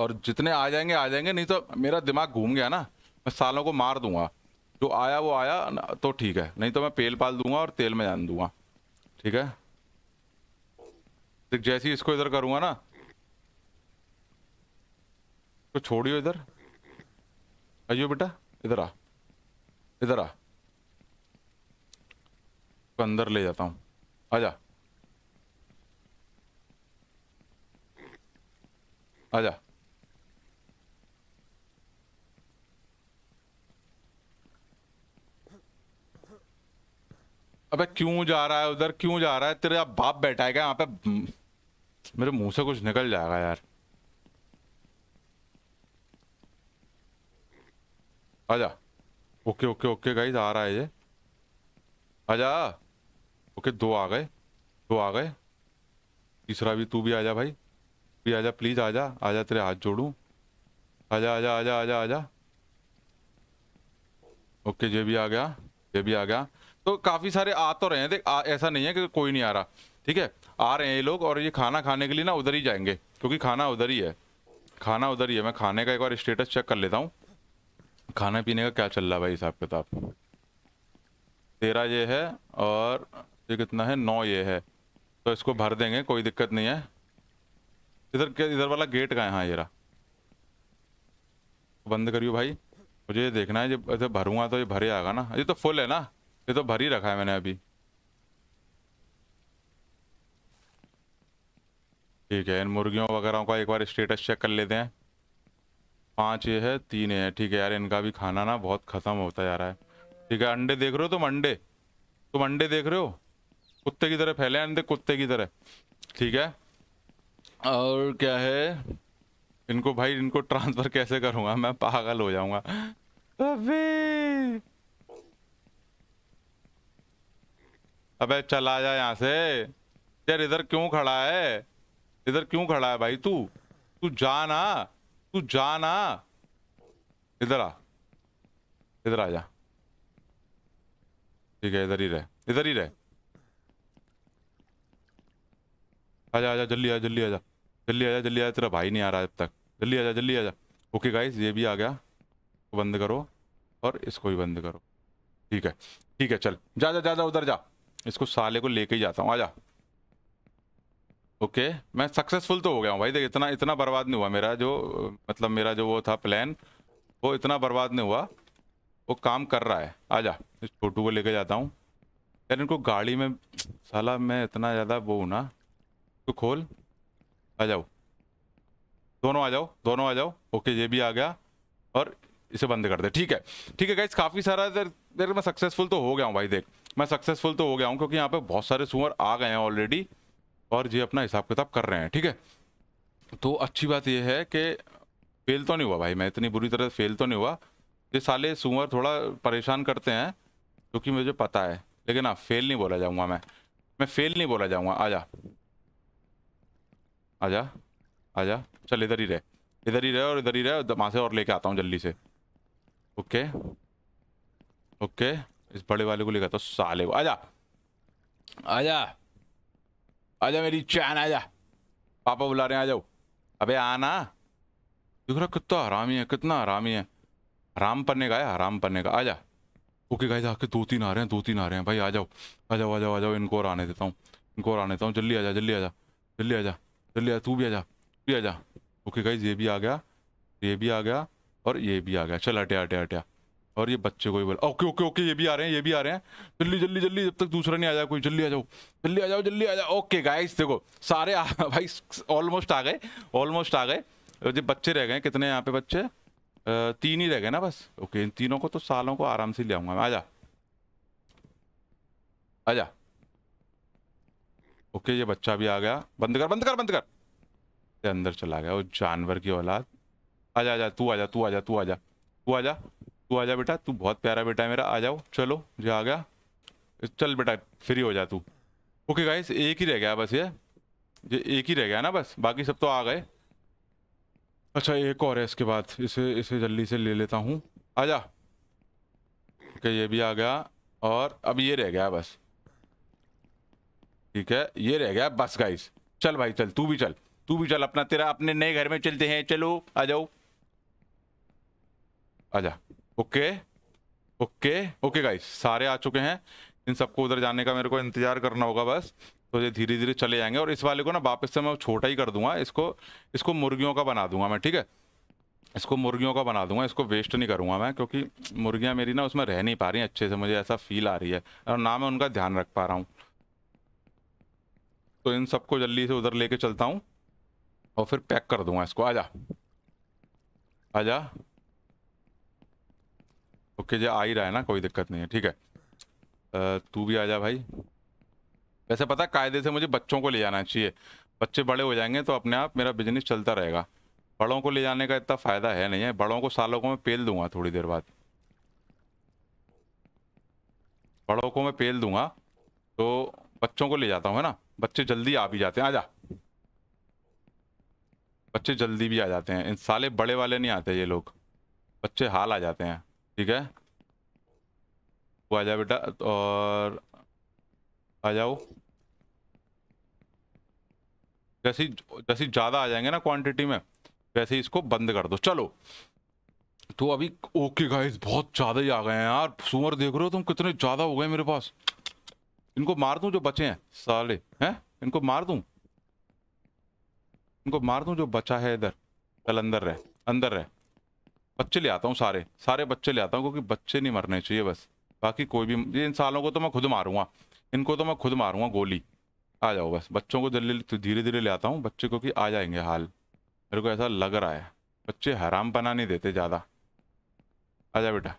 और जितने आ जाएंगे आ जाएंगे नहीं तो मेरा दिमाग घूम गया ना मैं सालों को मार दूंगा जो आया वो आया तो ठीक है नहीं तो मैं पेल पाल दूंगा और तेल में जान दूंगा ठीक है जैसे ही इसको इधर करूँगा ना तो छोड़ियो इधर आइयो बेटा इधर आ इधर आ तो अंदर ले जाता हूँ आजा आजा अबे क्यों जा रहा है उधर क्यों जा रहा है तेरा बाप बैठा है क्या यहाँ पे मेरे मुंह से कुछ निकल जाएगा यार आजा ओके ओके ओके गाइज आ रहा है ये आजा ओके दो आ गए दो आ गए तीसरा भी तू भी आजा भाई भी आजा प्लीज़ आजा आजा तेरे हाथ जोड़ूँ आजा आजा आजा आजा आजा ओके ये भी आ गया ये भी आ गया तो काफ़ी सारे आ तो रहे हैं देख ऐसा नहीं है कि कोई नहीं आ रहा ठीक है आ रहे हैं ये लोग और ये खाना खाने के लिए ना उधर ही जाएंगे क्योंकि खाना उधर ही है खाना उधर ही है मैं खाने का एक बार स्टेटस चेक कर लेता हूँ खाने पीने का क्या चल रहा है भाई हिसाब किताब तेरह ये है और ये कितना है नौ ये है तो इसको भर देंगे कोई दिक्कत नहीं है इधर इधर वाला गेट का है हाँ ये बंद करियो भाई मुझे ये देखना है जब ऐसे भरूंगा तो ये भरे आएगा ना ये तो फुल है ना ये तो भर ही रखा है मैंने अभी ठीक है इन मुर्गियों वगैरह का एक बार स्टेटस चेक कर लेते हैं पाँच ये है तीन ये है ठीक है यार इनका भी खाना ना बहुत ख़त्म होता जा रहा है ठीक है अंडे देख रहे हो तुम अंडे तुम अंडे देख रहे हो कुत्ते की तरह फैले अंडे कुत्ते की तरह ठीक है और क्या है इनको भाई इनको ट्रांसफ़र कैसे करूँगा मैं पागल हो जाऊँगा अबे अबे चला जा यहाँ से यार इधर क्यों खड़ा है इधर क्यों खड़ा है भाई तू तू जा ना तू ना इधर आ इधर आ जा ठीक है इधर ही रह इधर ही रह आ जा जल्दी आ जल्दी जा जल्दी जा जल्दी जा तेरा भाई नहीं आ रहा अब तक जल्दी आ जा जल्दी जा ओके गाइस ये भी आ गया बंद करो और इसको भी बंद करो ठीक है ठीक है चल जा जा जा जा उधर जा इसको साले को लेके ही जाता हूँ जा ओके मैं सक्सेसफुल तो हो गया हूँ भाई देख इतना इतना बर्बाद नहीं हुआ मेरा जो मतलब मेरा जो वो था प्लान वो इतना बर्बाद नहीं हुआ वो काम कर रहा है आ जा इस छोटू को लेके जाता हूँ यार इनको गाड़ी में साला मैं इतना ज़्यादा वो हूँ ना तो खोल आ जाओ दोनों आ जाओ दोनों आ जाओ ओके ये भी आ गया और इसे बंद कर दे ठीक है ठीक है गाइज काफ़ी सारा देर देर मैं सक्सेसफुल तो हो गया हूँ भाई देख मैं सक्सेसफुल तो हो गया हूँ क्योंकि यहाँ पे बहुत सारे सुअर आ गए हैं ऑलरेडी और ये अपना हिसाब किताब कर रहे हैं ठीक है तो अच्छी बात यह है कि फेल तो नहीं हुआ भाई मैं इतनी बुरी तरह फेल तो नहीं हुआ ये साले सुअर थोड़ा परेशान करते हैं क्योंकि मुझे पता है लेकिन हाँ फेल नहीं बोला जाऊँगा मैं मैं फेल नहीं बोला जाऊँगा आ आ जा जा आ जा चल इधर ही रहे इधर ही रहे और इधर ही रहे वहाँ से और लेके आता हूँ जल्दी से ओके ओके इस बड़े वाले को लेकर आता तो हूँ साले आ जा आ जा आजा मेरी चैन आजा पापा बुला रहे हैं आ जाओ अबे आना देख रहा कितना हरामी है कितना हरामी है आराम पन्ने का है आराम पन्ने का आजा ओके गाइस आके दो तीन आ रहे हैं दो तीन आ रहे हैं भाई आ जाओ आ जाओ आ जाओ आ जाओ इनको और आने देता हूँ इनको और आने देता हूँ जल्दी आ जा जल्दी आ जा जल्दी आ जा जल्दी आ तू भी आ जा भी आ जा ओके गाइस ये भी आ गया ये भी आ गया और ये भी आ गया चल हटे हटे हटे और ये बच्चे को ही बोला ओके ओके ओके ये भी आ रहे हैं ये भी आ रहे हैं जल्दी जल्दी जल्दी जब तक दूसरा नहीं आ जाए कोई जल्दी आ जाओ जल्दी आ जाओ जल्दी आ जाओ ओके गाइस देखो सारे आ, *laughs* भाई ऑलमोस्ट आ गए ऑलमोस्ट आ गए जो बच्चे रह गए कितने यहाँ पे बच्चे आ, तीन ही रह गए ना बस ओके इन तीनों को तो सालों को आराम से ले आऊँगा मैं आ जा आ जा ओके ये बच्चा भी आ गया बंद कर बंद कर बंद कर अंदर चला गया वो जानवर की औलाद आ जा तू आ जा तू आ जा तू आ जा तू आ जा तू आ जा बेटा तू बहुत प्यारा बेटा है मेरा आ जाओ चलो जो आ गया चल बेटा फ्री हो जा तू ओके गाइस एक ही रह गया बस ये ये एक ही रह गया ना बस बाकी सब तो आ गए अच्छा एक और है इसके बाद इसे इसे जल्दी से ले लेता हूँ आ जा ओके ये भी आ गया और अब ये रह गया बस ठीक है ये रह गया बस गाइस चल भाई चल तू भी चल तू भी चल अपना तेरा अपने नए घर में चलते हैं चलो आ जाओ आ जा ओके ओके ओके गाइस सारे आ चुके हैं इन सबको उधर जाने का मेरे को इंतजार करना होगा बस तो ये धीरे धीरे चले जाएंगे और इस वाले को ना वापस से मैं छोटा ही कर दूंगा इसको इसको मुर्गियों का बना दूंगा मैं ठीक है इसको मुर्गियों का बना दूंगा इसको वेस्ट नहीं करूंगा मैं क्योंकि मुर्गियाँ मेरी ना उसमें रह नहीं पा रही अच्छे से मुझे ऐसा फील आ रही है और ना मैं उनका ध्यान रख पा रहा हूँ तो इन सबको जल्दी से उधर लेके चलता हूँ और फिर पैक कर दूंगा इसको आजा आजा ओके जी आ ही रहा है ना कोई दिक्कत नहीं है ठीक है तू भी आ जा भाई वैसे पता कायदे से मुझे बच्चों को ले जाना चाहिए बच्चे बड़े हो जाएंगे तो अपने आप मेरा बिजनेस चलता रहेगा बड़ों को ले जाने का इतना फ़ायदा है नहीं है बड़ों को सालों को मैं पेल दूंगा थोड़ी देर बाद बड़ों को मैं पेल दूंगा तो बच्चों को ले जाता हूँ है ना बच्चे जल्दी आ भी जाते हैं आ जा बच्चे जल्दी भी आ जाते हैं इन साले बड़े वाले नहीं आते ये लोग बच्चे हाल आ जाते हैं ठीक है वो आ जाए बेटा और आ जाओ जैसे जैसे ज़्यादा आ जाएंगे ना क्वांटिटी में वैसे ही इसको बंद कर दो चलो तो अभी ओके गाइस बहुत ज़्यादा ही आ गए हैं यार सुअर देख रहे हो तुम कितने ज़्यादा हो गए मेरे पास इनको मार दूं जो बचे हैं साले हैं इनको मार दूं इनको मार दूं जो बचा है इधर चल अंदर रहे अंदर रहे बच्चे ले आता हूँ सारे सारे बच्चे ले आता हूँ क्योंकि बच्चे नहीं मरने चाहिए बस बाकी कोई भी ये इन सालों को तो मैं खुद मारूंगा इनको तो मैं खुद मारूंगा गोली आ जाओ बस बच्चों को जल्दी धीरे धीरे ले आता हूँ बच्चे को कि आ जाएंगे हाल मेरे को ऐसा लग रहा है बच्चे हराम पना नहीं देते ज़्यादा आ जा बेटा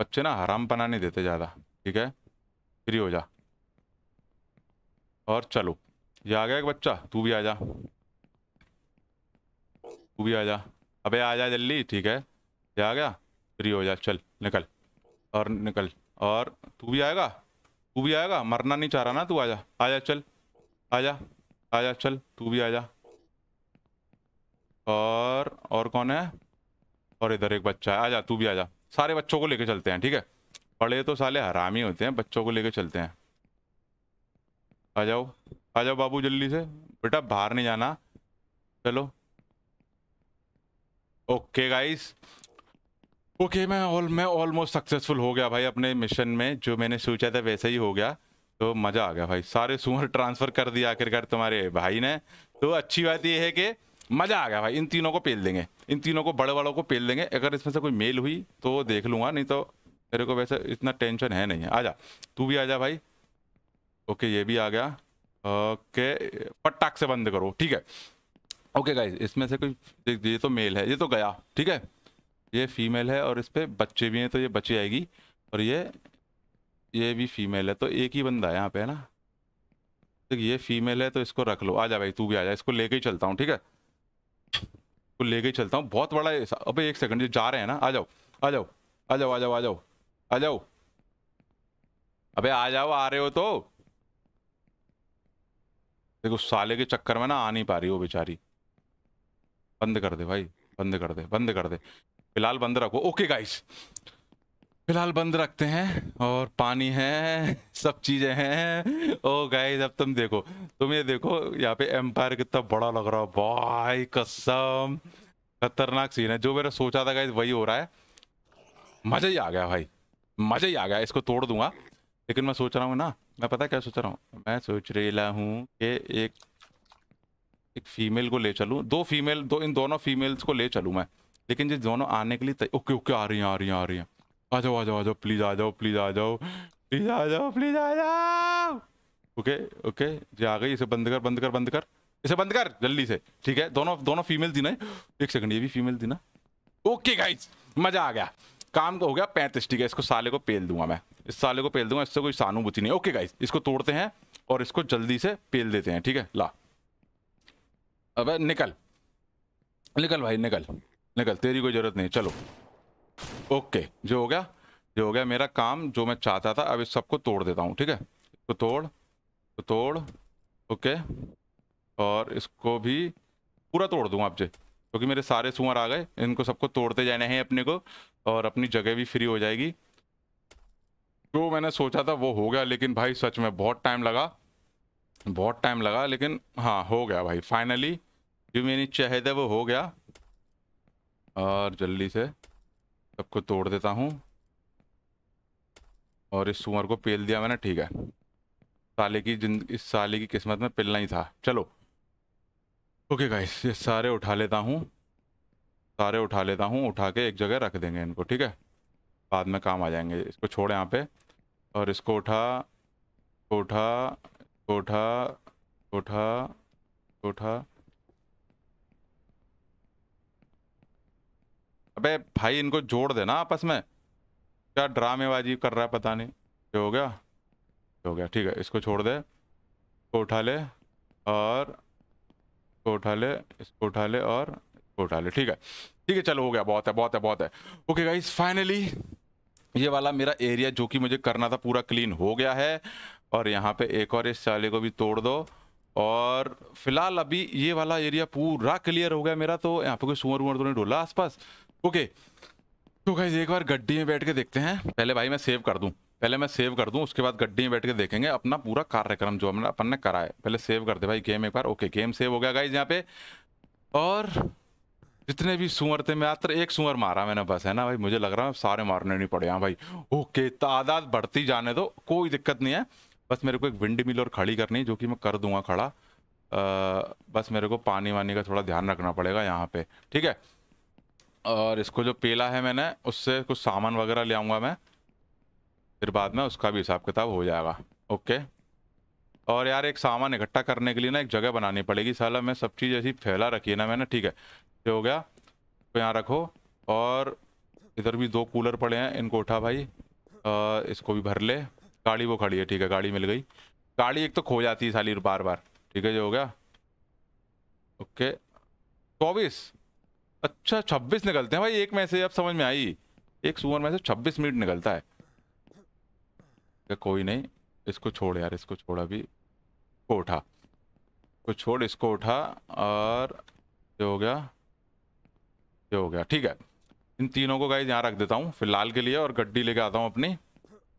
बच्चे ना हराम पना नहीं देते ज़्यादा ठीक है फ्री हो जा और चलो ये आ गया एक बच्चा तू भी आ जा तू भी आ जा अबे आ जा जल्दी ठीक है ये आ गया फ्री हो जा चल निकल और निकल और तू भी आएगा तू भी आएगा मरना नहीं चाह रहा ना तू आ जा आ जा चल आ जा आ जा चल तू भी जा और और कौन है और इधर एक बच्चा है आ जा तू भी आ जा सारे बच्चों को लेके चलते हैं ठीक है पढ़े तो साले ही होते हैं बच्चों को लेके चलते हैं आ जाओ आ जाओ बाबू जल्दी से बेटा बाहर नहीं जाना चलो ओके गाइस ओके मैं ऑल मैं ऑलमोस्ट सक्सेसफुल हो गया भाई अपने मिशन में जो मैंने सोचा था वैसे ही हो गया तो मज़ा आ गया भाई सारे सुअर ट्रांसफ़र कर दिया आखिरकार तुम्हारे भाई ने तो अच्छी बात यह है कि मज़ा आ गया भाई इन तीनों को पेल देंगे इन तीनों को बड़े बड़ों को पेल देंगे अगर इसमें से कोई मेल हुई तो देख लूँगा नहीं तो मेरे को वैसे इतना टेंशन है नहीं है आजा तू भी आ भाई ओके ये भी आ गया ओके पटाख से बंद करो ठीक है ओके गाइज इसमें से कोई ये तो मेल है ये तो गया ठीक है ये फीमेल है और इस पर बच्चे भी हैं तो ये बच्ची आएगी और ये ये भी फीमेल है तो एक ही बंदा है यहाँ पे है ना तो ये फीमेल है तो इसको रख लो आ जा भाई तू भी आ जा इसको लेके ही चलता हूँ ठीक है इसको लेके ही चलता हूँ बहुत बड़ा अबे एक सेकंड ये जा रहे हैं ना आ जाओ आ जाओ आ जाओ आ जाओ आ जाओ आ जाओ अबे आ जाओ आ रहे हो तो देखो साले के चक्कर में ना आ नहीं पा रही हो बेचारी बंद कर दे भाई बंद कर दे बंद कर दे फिलहाल बंद रखो ओके गाइस फिलहाल बंद रखते हैं और पानी है सब चीज़ें हैं ओ oh, गाइस अब तुम देखो तुम ये देखो यहाँ पे एम्पायर कितना बड़ा लग रहा है भाई कसम खतरनाक सीन है जो मेरा सोचा था गाइस वही हो रहा है मज़ा ही आ गया भाई मज़ा ही आ गया इसको तोड़ दूंगा लेकिन मैं सोच रहा हूँ ना मैं पता क्या सोच रहा हूँ मैं सोच रही हूँ कि एक एक फीमेल को ले चलूँ दो फीमेल दो इन दोनों फीमेल्स को ले चलूँ मैं लेकिन जिस दोनों आने के लिए ओके ओके आ रही हैं आ रही हैं आ रही हैं आ जाओ आ जाओ आ जाओ प्लीज़ आ जाओ प्लीज़ आ जाओ प्लीज़ आ जाओ प्लीज़ आ जाओ ओके ओके जी आ गई इसे बंद कर बंद कर बंद कर इसे बंद कर जल्दी से ठीक है दोनों दोनों फीमेल थी ना एक सेकंड ये भी फीमेल थी ना ओके गाइज मज़ा आ गया काम तो हो गया पैंतीस ठीक है इसको साले को पेल दूंगा मैं इस साले को पेल दूंगा इससे कोई सानुभूति नहीं ओके गाइज इसको तोड़ते हैं और इसको जल्दी से पेल देते हैं ठीक है ला अब निकल निकल भाई निकल निकल तेरी कोई ज़रूरत नहीं चलो ओके जो हो गया जो हो गया मेरा काम जो मैं चाहता था अब इस सबको तोड़ देता हूँ ठीक है इसको तोड़ तो तोड़ ओके और इसको भी पूरा तोड़ दूँ आपसे क्योंकि तो मेरे सारे सुअर आ गए इनको सबको तोड़ते जाने हैं अपने को और अपनी जगह भी फ्री हो जाएगी जो मैंने सोचा था वो हो गया लेकिन भाई सच में बहुत टाइम लगा बहुत टाइम लगा लेकिन हाँ हो गया भाई फाइनली जो मैंने चाहे थे वो हो गया और जल्दी से सबको तोड़ देता हूँ और इस सुअर को पेल दिया मैंने ठीक है साले की जिंद इस साले की किस्मत में पिलना ही था चलो ओके गाइस ये सारे उठा लेता हूँ सारे उठा लेता हूँ उठा के एक जगह रख देंगे इनको ठीक है बाद में काम आ जाएंगे इसको छोड़ यहाँ पे और इसको उठा उठा कोठा कोठा कोठा अबे भाई इनको जोड़ देना आपस में क्या ड्रामेबाजी कर रहा है पता नहीं ये हो गया ये हो गया ठीक है इसको छोड़ दे इसको उठा ले और इसको उठा ले इसको उठा ले और इसको उठा ले ठीक है ठीक है चलो हो गया बहुत है बहुत है बहुत है ओके गाइस फाइनली ये वाला मेरा एरिया जो कि मुझे करना था पूरा क्लीन हो गया है और यहाँ पे एक और इस चाले को भी तोड़ दो और फिलहाल अभी ये वाला एरिया पूरा क्लियर हो गया मेरा तो यहाँ पे कोई सुअर उमर तो नहीं ढोला आसपास ओके तो कहीं एक बार गड्डी में बैठ के देखते हैं पहले भाई मैं सेव कर दूँ पहले मैं सेव कर दूँ उसके बाद गड्डी में बैठ के देखेंगे अपना पूरा कार्यक्रम जो हमने अपन ने करा है पहले सेव कर दे भाई गेम एक बार ओके गेम सेव हो गया गाइज यहाँ पे और जितने भी सुअर थे मैं मात्र एक सुअर मारा मैंने बस है ना भाई मुझे लग रहा है सारे मारने नहीं पड़े यहाँ भाई ओके तादाद बढ़ती जाने दो कोई दिक्कत नहीं है बस मेरे को एक विंड मिल और खड़ी करनी जो कि मैं कर दूंगा खड़ा आ, बस मेरे को पानी वानी का थोड़ा ध्यान रखना पड़ेगा यहाँ पे ठीक है और इसको जो पेला है मैंने उससे कुछ सामान वगैरह ले आऊँगा मैं फिर बाद में उसका भी हिसाब किताब हो जाएगा ओके और यार एक सामान इकट्ठा करने के लिए ना एक जगह बनानी पड़ेगी साला मैं सब चीज़ ऐसी फैला रखी है ना मैंने ठीक है ये हो गया तो यहाँ रखो और इधर भी दो कूलर पड़े हैं इनको उठा भाई आ, इसको भी भर ले गाड़ी वो खड़ी है ठीक है गाड़ी मिल गई गाड़ी एक तो खो जाती है साली बार बार ठीक है जो हो गया ओके चौबीस अच्छा छब्बीस निकलते हैं भाई एक में से अब समझ में आई एक सुअर में से छब्बीस मिनट निकलता है कोई नहीं इसको छोड़ यार इसको छोड़ अभी को उठा को छोड़ इसको उठा और ये हो गया ये हो गया ठीक है इन तीनों को गाइज यहाँ रख देता हूँ फिलहाल के लिए और गड्डी लेके आता हूँ अपनी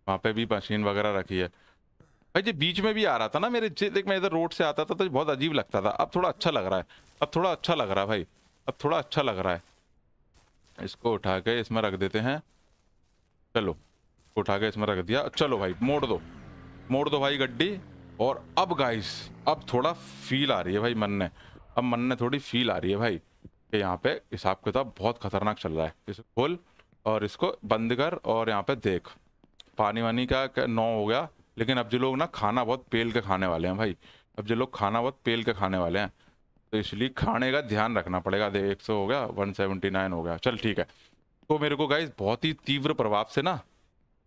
वहाँ पे भी मशीन वगैरह रखी है भाई जी बीच में भी आ रहा था ना मेरे देख मैं इधर रोड से आता था तो बहुत अजीब लगता था अब थोड़ा अच्छा लग रहा है अब थोड़ा अच्छा लग रहा है भाई अब थोड़ा अच्छा लग रहा है इसको उठा के इसमें रख देते हैं चलो उठा के इसमें रख दिया चलो भाई मोड़ दो मोड़ दो भाई गड्डी और अब गाइस अब थोड़ा फील आ रही है भाई मन ने अब मन ने थोड़ी फील आ रही है भाई कि यहाँ पे हिसाब किताब बहुत खतरनाक चल रहा है इसे खोल और इसको बंद कर और यहाँ पे देख पानी वानी का नौ हो गया लेकिन अब जो लोग ना खाना बहुत पेल के खाने वाले हैं भाई अब जो लोग खाना बहुत पेल के खाने वाले हैं तो इसलिए खाने का ध्यान रखना पड़ेगा दे एक सौ हो गया वन सेवेंटी नाइन हो गया चल ठीक है तो मेरे को गाइज बहुत ही तीव्र प्रभाव से ना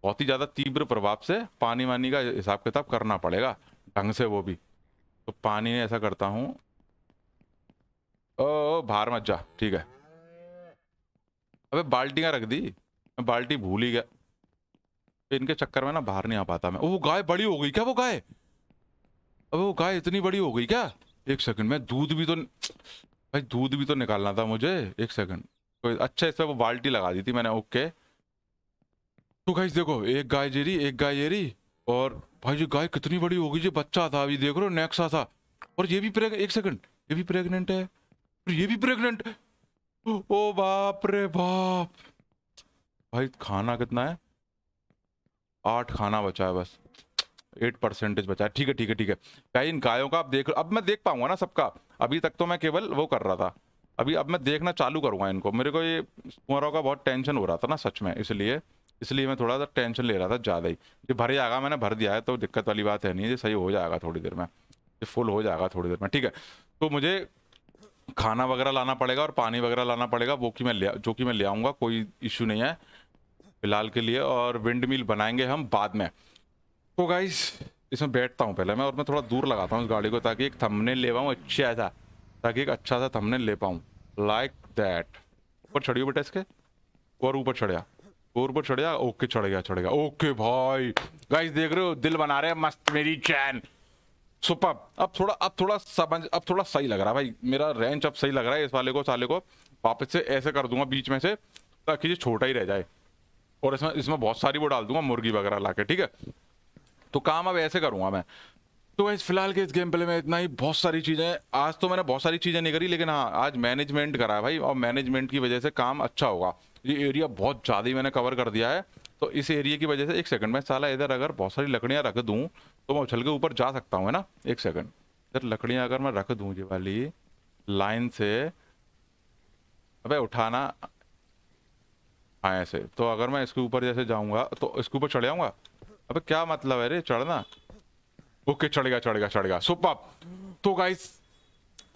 बहुत ही ज़्यादा तीव्र प्रभाव से पानी वानी का हिसाब किताब करना पड़ेगा ढंग से वो भी तो पानी ऐसा करता हूँ ओ बाहर मत जा ठीक है अबे बाल्टियाँ रख दी बाल्टी भूल ही गया इनके चक्कर में ना बाहर नहीं आ पाता मैं वो गाय बड़ी हो गई क्या वो गाय अब वो गाय इतनी बड़ी हो गई क्या एक सेकंड में दूध भी तो भाई दूध भी तो निकालना था मुझे एक सेकंड तो अच्छा इसमें वो बाल्टी लगा दी थी मैंने ओके तो गाइस देखो एक गाय जेरी एक गाय जेरी और भाई जी गाय कितनी बड़ी होगी जी बच्चा था अभी देख रहे हो नेक्सा था और ये भी प्रेग एक सेकंड ये भी प्रेगनेंट है और ये भी प्रेगनेंट ओ बाप रे बाप भाई खाना कितना है आठ खाना बचा है बस एट परसेंटेज बचा है ठीक है ठीक है ठीक है भाई इन गायों का आप देख अब मैं देख पाऊंगा ना सबका अभी तक तो मैं केवल वो कर रहा था अभी अब मैं देखना चालू करूँगा इनको मेरे को ये कुमारों का बहुत टेंशन हो रहा था ना सच में इसलिए इसलिए मैं थोड़ा सा टेंशन ले रहा था ज़्यादा ही जब भर जाएगा मैंने भर दिया है तो दिक्कत वाली बात है नहीं ये सही हो जाएगा थोड़ी देर में ये फुल हो जाएगा थोड़ी देर में ठीक है तो मुझे खाना वगैरह लाना पड़ेगा और पानी वगैरह लाना पड़ेगा वो कि मैं ले जो कि मैं ले आऊँगा कोई इशू नहीं है फिलहाल के लिए और विंड मिल बनाएंगे हम बाद में तो गाइस इसमें बैठता हूँ पहले मैं और मैं थोड़ा दूर लगाता हूँ उस गाड़ी को ताकि एक थमने ले पाऊँ अच्छा सा ताकि एक अच्छा सा थमने ले पाऊँ लाइक दैट ऊपर चढ़ियो बेटा इसके और ऊपर चढ़िया और ऊपर चढ़िया ओके चढ़ गया चढ़ गया ओके भाई गाइस देख रहे हो दिल बना रहे हैं मस्त मेरी चैन सुपर अब थोड़ा अब थोड़ा समझ अब थोड़ा सही लग रहा है भाई मेरा रेंच अब सही लग रहा है इस वाले को साले को वापस से ऐसे कर दूंगा बीच में से ताकि ये छोटा ही रह जाए और इसमें इसमें बहुत सारी वो डाल दूंगा मुर्गी वगैरह ला ठीक है तो काम अब ऐसे करूंगा मैं तो इस फिलहाल के इस गेम प्ले में इतना ही बहुत सारी चीज़ें आज तो मैंने बहुत सारी चीज़ें नहीं करी लेकिन हाँ आज मैनेजमेंट करा है भाई और मैनेजमेंट की वजह से काम अच्छा होगा ये एरिया बहुत ज़्यादा ही मैंने कवर कर दिया है तो इस एरिया की वजह से एक सेकंड में साला इधर अगर बहुत सारी लकड़ियाँ रख दूँ तो मैं उछल के ऊपर जा सकता हूँ है ना एक सेकंड इधर लकड़ियाँ अगर मैं रख दूँ ये वाली लाइन से अब उठाना हाँ ऐसे तो अगर मैं इसके ऊपर जैसे जाऊंगा तो इसके ऊपर चढ़ जाऊंगा अबे क्या मतलब है रे चढ़ना ओके चढ़ गया चढ़ गया चढ़ गया सुप तो गाइस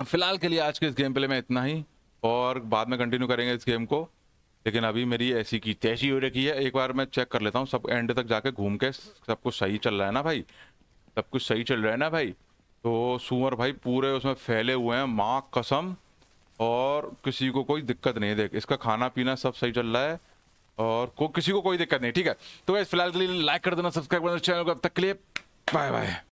फिलहाल के लिए आज के इस गेम प्ले में इतना ही और बाद में कंटिन्यू करेंगे इस गेम को लेकिन अभी मेरी ऐसी की तैसी हो रखी है एक बार मैं चेक कर लेता हूँ सब एंड तक जाके घूम के सब कुछ सही चल रहा है ना भाई सब कुछ सही चल रहा है ना भाई तो सुअर भाई पूरे उसमें फैले हुए हैं माँ कसम और किसी को कोई दिक्कत नहीं है देख इसका खाना पीना सब सही चल रहा है और को किसी को कोई दिक्कत नहीं ठीक है तो फिलहाल के लिए लाइक कर देना सब्सक्राइब करना चैनल को अब तक के लिए बाय बाय